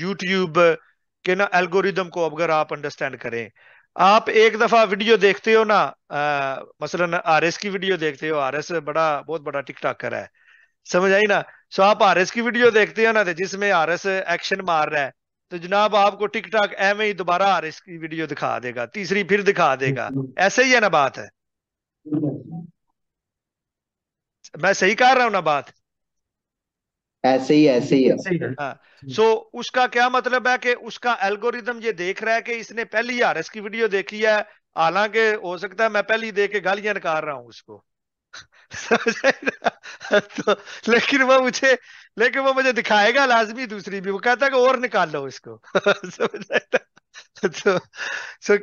[SPEAKER 1] यूट्यूब के ना एल्गोरिदम को अगर आप अंडरस्टैंड करें आप एक दफा वीडियो देखते हो ना आ, मसलन आरएस की वीडियो देखते हो आरएस बड़ा बहुत बड़ा टिकटॉकर है समझ आई ना सो आप आरएस की वीडियो देखते हो ना तो जिसमें आरएस एक्शन मार रहा है तो जनाब आपको टिकटॉक एवं ही दोबारा आरएस की वीडियो दिखा देगा तीसरी फिर दिखा देगा ऐसे ही है ना बात है मैं सही कह रहा हूं ना बात ऐसे ही ऐसे ही है सो हाँ। हम्म। so, उसका क्या मतलब है कि उसका एल्गोरिदम ये देख रहा है कि इसने पहली आर एस की वीडियो देखी है हालांकि हो सकता है मैं पहली देख के गालियां निकाल रहा हूँ उसको [LAUGHS] तो लेकिन वो मुझे लेकिन वो मुझे दिखाएगा लाजमी दूसरी भी वो कहता है कि और निकाल लो इसको [LAUGHS] तो सो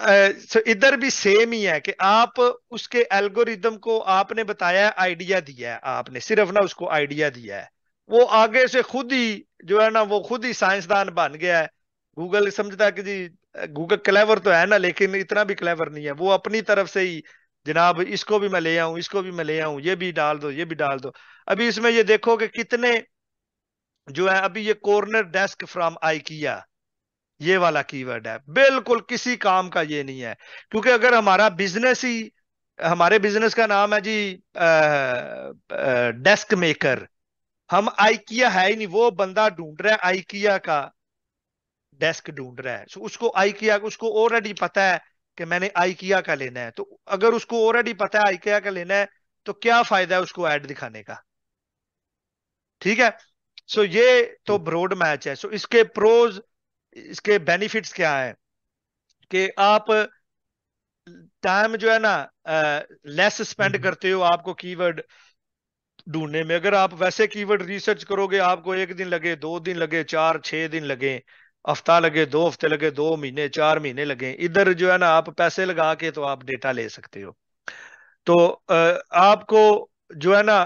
[SPEAKER 1] सो इधर भी सेम ही है कि आप उसके एल्गोरिदम को आपने बताया आइडिया दिया है आपने सिर्फ ना उसको आइडिया दिया है वो आगे से खुद ही जो है ना वो खुद ही साइंसदान बन गया है गूगल समझता है कि जी गूगल क्लेवर तो है ना लेकिन इतना भी क्लेवर नहीं है वो अपनी तरफ से ही जनाब इसको भी मैं ले आऊं इसको भी मैं ले आऊं ये भी डाल दो ये भी डाल दो अभी इसमें ये देखो कि कितने जो है अभी ये कॉर्नर डेस्क फ्रॉम आईकिया ये वाला कीवर्ड है बिल्कुल किसी काम का ये नहीं है क्योंकि अगर हमारा बिजनेस ही हमारे बिजनेस का नाम है जी डेस्क मेकर हम आईकिया है ही नहीं वो बंदा ढूंढ रहा है आईकिया का डेस्क ढूंढ रहा है so, उसको आईकिया उसको ऑलरेडी पता है कि मैंने आईकिया का लेना है तो अगर उसको ऑलरेडी पता है आईकिया का लेना है तो क्या फायदा है उसको एड दिखाने का ठीक है सो so, ये तो ब्रॉड मैच है सो so, इसके प्रोज इसके बेनिफिट्स क्या है कि आप टाइम जो है ना लेस स्पेंड हम्म। करते हो आपको कीवर्ड ढूंढने में अगर आप वैसे कीवर्ड रिसर्च करोगे आपको एक दिन लगे दो दिन लगे चार छह दिन लगे हफ्ता लगे दो हफ्ते लगे दो महीने चार महीने लगे इधर जो है ना आप पैसे लगा के तो आप डेटा ले सकते हो तो आपको जो है ना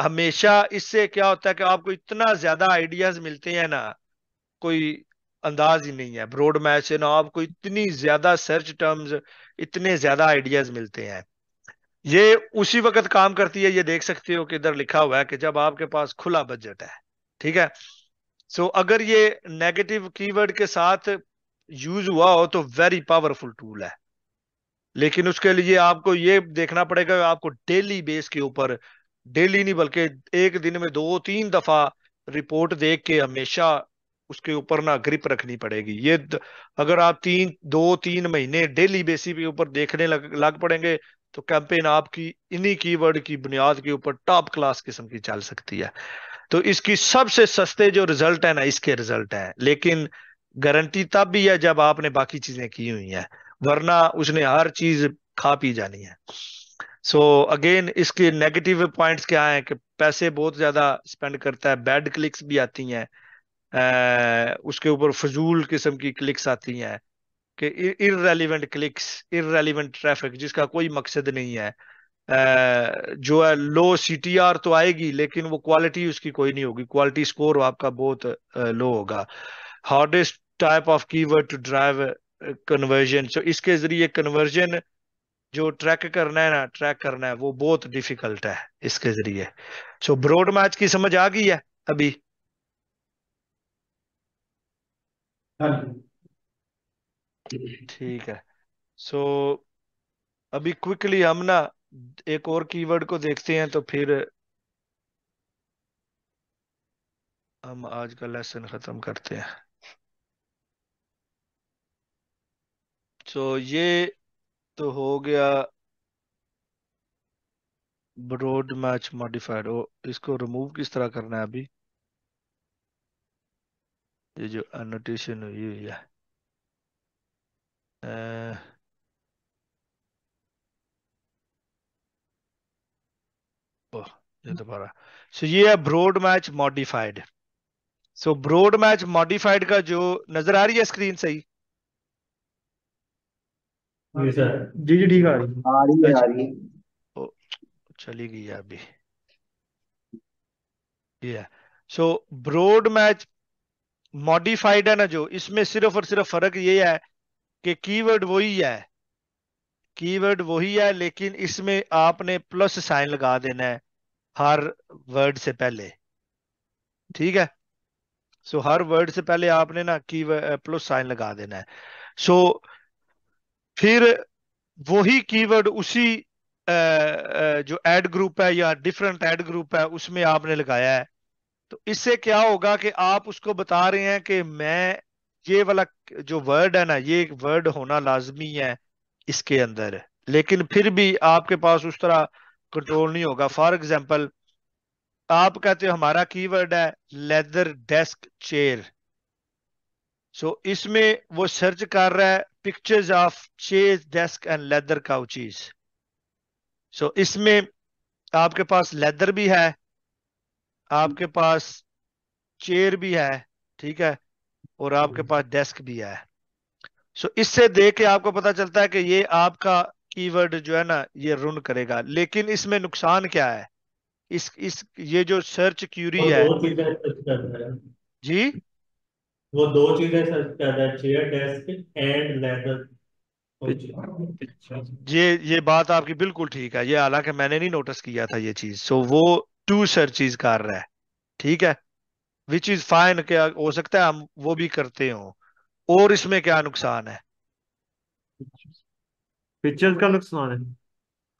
[SPEAKER 1] हमेशा इससे क्या होता है कि आपको इतना ज्यादा आइडियाज मिलते हैं ना कोई अंदाज ही नहीं है ब्रॉड मैच से ना आपको इतनी ज्यादा सर्च टर्म्स इतने ज्यादा आइडियाज मिलते हैं ये उसी वक्त काम करती है ये देख सकते हो कि इधर लिखा हुआ है कि जब आपके पास खुला बजट है ठीक है सो so, अगर ये नेगेटिव कीवर्ड के साथ यूज हुआ हो तो वेरी पावरफुल टूल है लेकिन उसके लिए आपको ये देखना पड़ेगा आपको डेली बेस के ऊपर डेली नहीं बल्कि एक दिन में दो तीन दफा रिपोर्ट देख के हमेशा उसके ऊपर ना ग्रिप रखनी पड़ेगी ये अगर आप तीन दो तीन महीने डेली बेसिस के ऊपर देखने लग, लग पड़ेंगे तो कैंपेन आपकी इन्हीं कीवर्ड की बुनियाद के ऊपर टॉप क्लास किस्म की चल सकती है तो इसकी सबसे सस्ते जो रिजल्ट है ना इसके रिजल्ट है लेकिन गारंटी तब भी है जब आपने बाकी चीजें की हुई हैं वरना उसने हर चीज खा पी जानी है सो so, अगेन इसके नेगेटिव पॉइंट्स क्या हैं कि पैसे बहुत ज्यादा स्पेंड करता है बैड क्लिक्स भी आती हैं उसके ऊपर फजूल किस्म की क्लिक्स आती हैं कि इरेलीवेंट क्लिक्स इरेलीवेंट ट्रैफिक जिसका कोई मकसद नहीं है जो है लो सी तो आएगी लेकिन वो क्वालिटी उसकी कोई नहीं होगी क्वालिटी स्कोर आपका बहुत लो होगा hardest type of keyword to drive conversion so इसके जरिए कन्वर्जन जो ट्रैक करना है ना ट्रैक करना है वो बहुत डिफिकल्ट है इसके जरिए सो ब्रॉड मैच की समझ आ गई है अभी हाँ। ठीक है सो so, अभी क्विकली हम ना एक और कीवर्ड को देखते हैं तो फिर हम आज का लेसन खत्म करते हैं सो so, ये तो हो गया ब्रोड मैच मॉडिफाइड इसको रिमूव किस तरह करना है अभी ये जो एनोटेशन हुई हुई है दोबारा सो ये है broad match modified so broad match modified का जो नजर आ रही है स्क्रीन सही
[SPEAKER 2] जी सर जी जी ठीक आ रही है आ रही
[SPEAKER 1] है चली गई अभी ये सो ब्रोड मैच मॉडिफाइड है ना जो इसमें सिर्फ और सिर्फ फर्क ये है कि कीवर्ड वही है कीवर्ड वही है लेकिन इसमें आपने प्लस साइन लगा देना है हर वर्ड से पहले ठीक है सो so, हर वर्ड से पहले आपने ना की प्लस साइन लगा देना है सो so, फिर वही कीवर्ड उसी जो एड ग्रुप है या डिफरेंट एड ग्रुप है उसमें आपने लगाया है तो इससे क्या होगा कि आप उसको बता रहे हैं कि मैं ये वाला जो वर्ड है ना ये एक वर्ड होना लाजमी है इसके अंदर लेकिन फिर भी आपके पास उस तरह कंट्रोल नहीं होगा फॉर एग्जाम्पल आप कहते हो हमारा कीवर्ड है लेदर डेस्क चेयर सो इसमें वो सर्च कर रहा है pictures of chair desk and leather couches so इसमें आपके पास लेदर भी है आपके पास चेयर भी है ठीक है और आपके हम्म। पास डेस्क भी है सो इससे देख के आपको पता चलता है कि ये आपका कीवर्ड जो है ना ये रन करेगा लेकिन इसमें नुकसान क्या है इस इस ये जो सर्च क्यूरी है जी वो दो चीजें सर्च कर रहा है चेयर
[SPEAKER 2] डेस्क एंड लेदर
[SPEAKER 1] ये ये बात आपकी बिल्कुल ठीक है ये हालांकि मैंने नहीं नोटिस किया था ये चीज सो so, वो टू सर्चिज कर रहा है ठीक है विच इज फाइन क्या हो सकता है हम वो भी करते हो और इसमें क्या नुकसान है पिक्चर्स का नुकसान है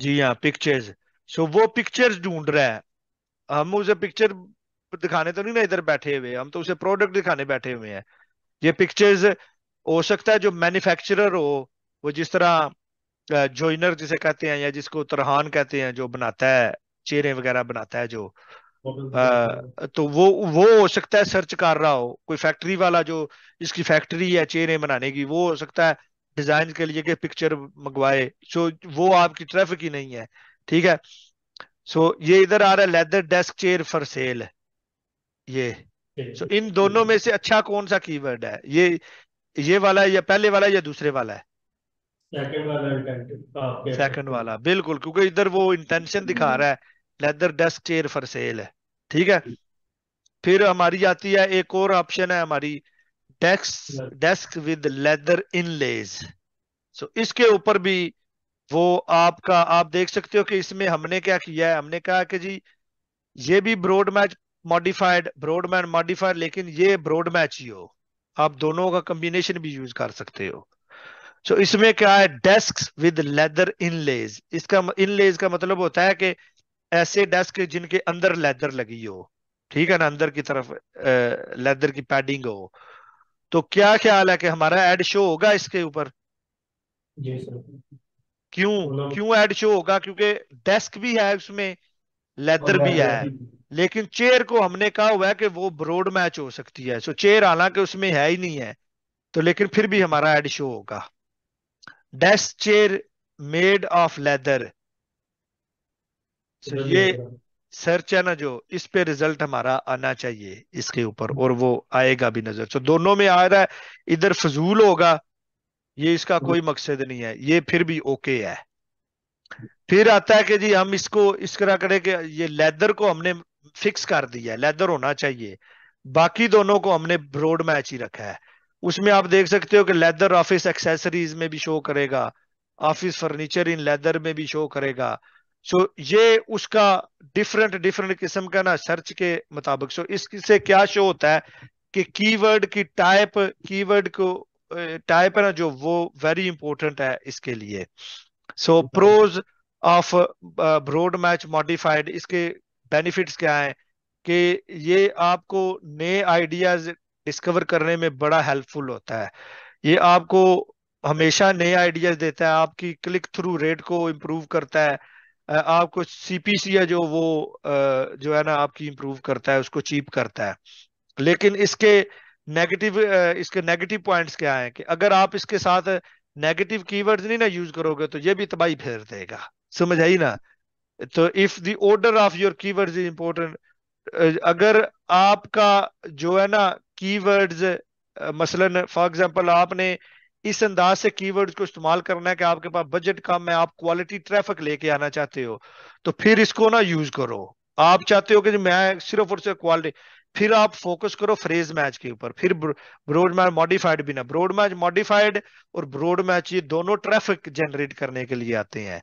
[SPEAKER 1] जी हाँ पिक्चर्स सो वो पिक्चर्स ढूंढ रहा है हम उसे पिक्चर दिखाने तो नहीं ना इधर बैठे हुए हम तो उसे प्रोडक्ट दिखाने बैठे हुए हैं ये पिक्चर्स हो सकता है जो मैन्युफैक्चरर हो वो जिस तरह जोइनर जिसे कहते हैं या जिसको तरहान कहते हैं जो बनाता है चेहरे वगैरह बनाता है जो तो वो वो हो सकता है सर्च कर रहा हो कोई फैक्ट्री वाला जो जिसकी फैक्ट्री है चेयरें बनाने की वो हो सकता है डिजाइन के लिए के पिक्चर मंगवाए सो वो आपकी ट्रैफिक ही नहीं है ठीक है सो ये इधर आ रहा है leather desk chair for sale ये सो इन दोनों में से अच्छा कौन सा कीवर्ड है ये ये वाला है या पहले वाला है या दूसरे वाला है सेकंड वाला सेकंड हाँ, वाला बिल्कुल क्योंकि इधर वो इंटेंशन दिखा hmm. रहा है leather desk chair for sale है ठीक है फिर हमारी जाती है एक और ऑप्शन है हमारी desk desk with leather inlays so इसके ऊपर भी वो आपका आप देख सकते हो कि इसमें हमने क्या किया है हमने कहा कि जी ये भी broad match modified broad match modified लेकिन ये ब्रॉड मैच ही हो आप दोनों का कॉम्बिनेशन भी यूज कर सकते हो सो so, इसमें क्या है डेस्क विद लेदर इनलेज इसका इनलेज का मतलब होता है कि ऐसे डेस्क जिनके अंदर लेदर लगी हो ठीक है ना अंदर की तरफ लेदर की पैडिंग हो तो क्या ख्याल है कि हमारा एड शो होगा इसके ऊपर क्यों क्यों एड शो होगा क्योंकि डेस्क भी है उसमें लेदर भी है लेकिन चेयर को हमने कहा हुआ है कि वो ब्रोड मैच हो सकती है सो चेयर हालांकि उसमें है ही नहीं है तो लेकिन फिर भी हमारा एड शो होगा desk chair made of leather तो ये सर्च है ना जो इस पे रिजल्ट हमारा आना चाहिए इसके ऊपर और वो आएगा भी नजर तो दोनों में आ रहा है इधर फजूल होगा ये इसका कोई मकसद नहीं है ये फिर भी ओके है फिर आता है कि जी हम इसको इस तरह करें कि ये लेदर को हमने फिक्स कर दिया है लेदर होना चाहिए बाकी दोनों को हमने ब्रोड मैच ही रखा है उसमें आप देख सकते हो कि लेदर ऑफिस एक्सेसरीज में भी शो करेगा ऑफिस फर्नीचर इन लेदर में भी शो करेगा सो ये उसका डिफरेंट डिफरेंट किस्म का ना सर्च के मुताबिक सो इससे क्या शो होता है कि कीवर्ड की टाइप कीवर्ड को टाइप है ना जो वो वेरी इंपॉर्टेंट है इसके लिए so pros of broad match modified इसके बेनिफिट्स क्या है कि ये आपको नए आइडियाज डिस्कवर करने में बड़ा हेल्पफुल होता है ये आपको हमेशा नए आइडियाज देता है आपकी क्लिक थ्रू रेट को इम्प्रूव करता है आपको सीपीसी है जो वो जो है ना आपकी इम्प्रूव करता है उसको चीप करता है लेकिन इसके नेगेटिव इसके नेगेटिव पॉइंट्स क्या हैं कि अगर आप इसके साथ नेगेटिव कीवर्ड्स नहीं ना यूज करोगे तो ये भी तबाही फेर देगा समझ आई ना तो if the order of your keywords is important अगर आपका जो है ना कीवर्ड्स मसलन फॉर एग्जांपल आपने इस अंदाज से कीवर्ड को इस्तेमाल करना है कि आपके पास बजट कम है आप क्वालिटी ट्रैफिक लेके आना चाहते हो तो फिर इसको ना यूज करो आप चाहते हो कि मैं सिर्फ और सिर्फ क्वालिटी फिर आप फोकस करो फ्रेज मैच के ऊपर फिर ब्रोड मैच मॉडिफाइड भी ना ब्रोड मैच मॉडिफाइड और ब्रोड मैच ये दोनों ट्रैफिक जनरेट करने के लिए आते हैं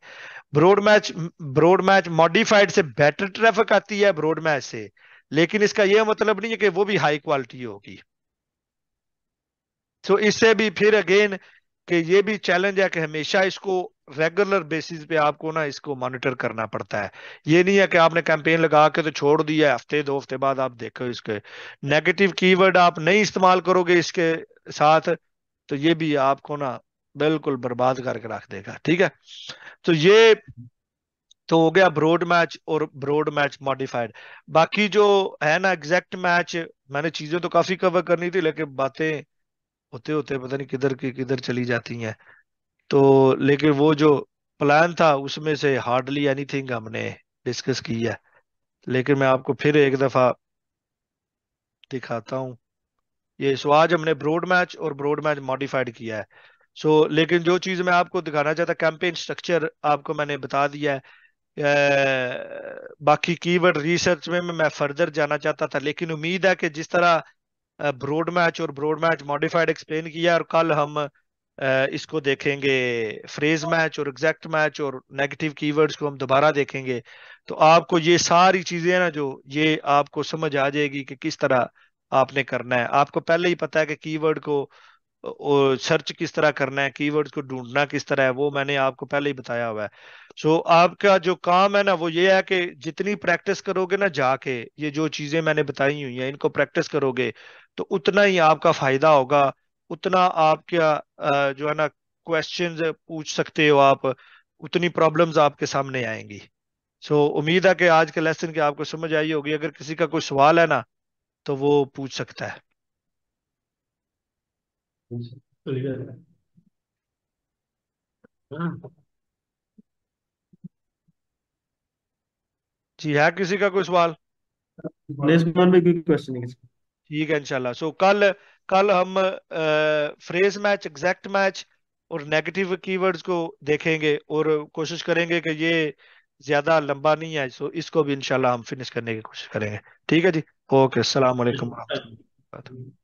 [SPEAKER 1] broad match broad match modified से बेटर ट्रैफिक आती है ब्रोड मैच से लेकिन इसका यह मतलब नहीं है कि वो भी हाई क्वालिटी होगी तो इससे भी फिर अगेन कि ये भी चैलेंज है कि हमेशा इसको रेगुलर बेसिस पे आपको ना इसको मॉनिटर करना पड़ता है ये नहीं है कि आपने कैंपेन लगा के तो छोड़ दिया है हफ्ते दो हफ्ते बाद आप देखो इसके नेगेटिव कीवर्ड आप नहीं इस्तेमाल करोगे इसके साथ तो ये भी आपको ना बिल्कुल बर्बाद करके रख देगा ठीक है तो ये तो हो गया ब्रोड मैच और ब्रोड मैच मॉडिफाइड बाकी जो है ना एग्जैक्ट मैच मैंने चीजें तो काफी कवर करनी थी लेकिन बातें होते होते पता नहीं किधर की किधर चली जाती हैं तो लेकिन वो जो प्लान था उसमें से हार्डली एनीथिंग हमने डिस्कस की है लेकिन मैं आपको फिर एक दफा दिखाता हूँ ये सो आज हमने ब्रोड मैच और ब्रॉड मैच मॉडिफाइड किया है सो लेकिन जो चीज मैं आपको दिखाना चाहता कैंपेन स्ट्रक्चर आपको मैंने बता दिया है ए, बाकी कीवर्ड रिसर्च में मैं फर्दर जाना चाहता था लेकिन उम्मीद है कि जिस तरह ब्रोड मैच और ब्रोड मैच मॉडिफाइड एक्सप्लेन किया और कल हम इसको देखेंगे फ्रेज हाँ। मैच और एग्जैक्ट मैच और नेगेटिव कीवर्ड्स को हम दोबारा देखेंगे तो आपको ये सारी चीजें ना जो ये आपको समझ आ जाएगी कि किस तरह आपने करना है आपको पहले ही पता है कि कीवर्ड को सर्च किस तरह करना है कीवर्ड्स को ढूंढना किस तरह है वो मैंने आपको पहले ही बताया हुआ है सो so, आपका जो काम है ना वो ये है कि जितनी प्रैक्टिस करोगे ना जाके ये जो चीजें मैंने बताई हुई हैं इनको प्रैक्टिस करोगे तो उतना ही आपका फायदा होगा उतना आप क्या जो है ना क्वेश्चन पूछ सकते हो आप उतनी प्रॉब्लम्स आपके सामने आएंगी सो so, उम्मीद है कि आज के लेसन की आपको समझ आई होगी अगर किसी का कोई सवाल है ना तो वो पूछ सकता है जी है किसी का कोई सवाल नेक्स्ट भी क्वेश्चन है ठीक है इंशाल्लाह सो कल कल हम फ्रेज मैच एग्जैक्ट मैच और नेगेटिव कीवर्ड्स को देखेंगे और कोशिश करेंगे कि ये ज्यादा लंबा नहीं है सो इसको भी इंशाल्लाह हम फिनिश करने की कोशिश करेंगे ठीक है जी ओके अस्सलाम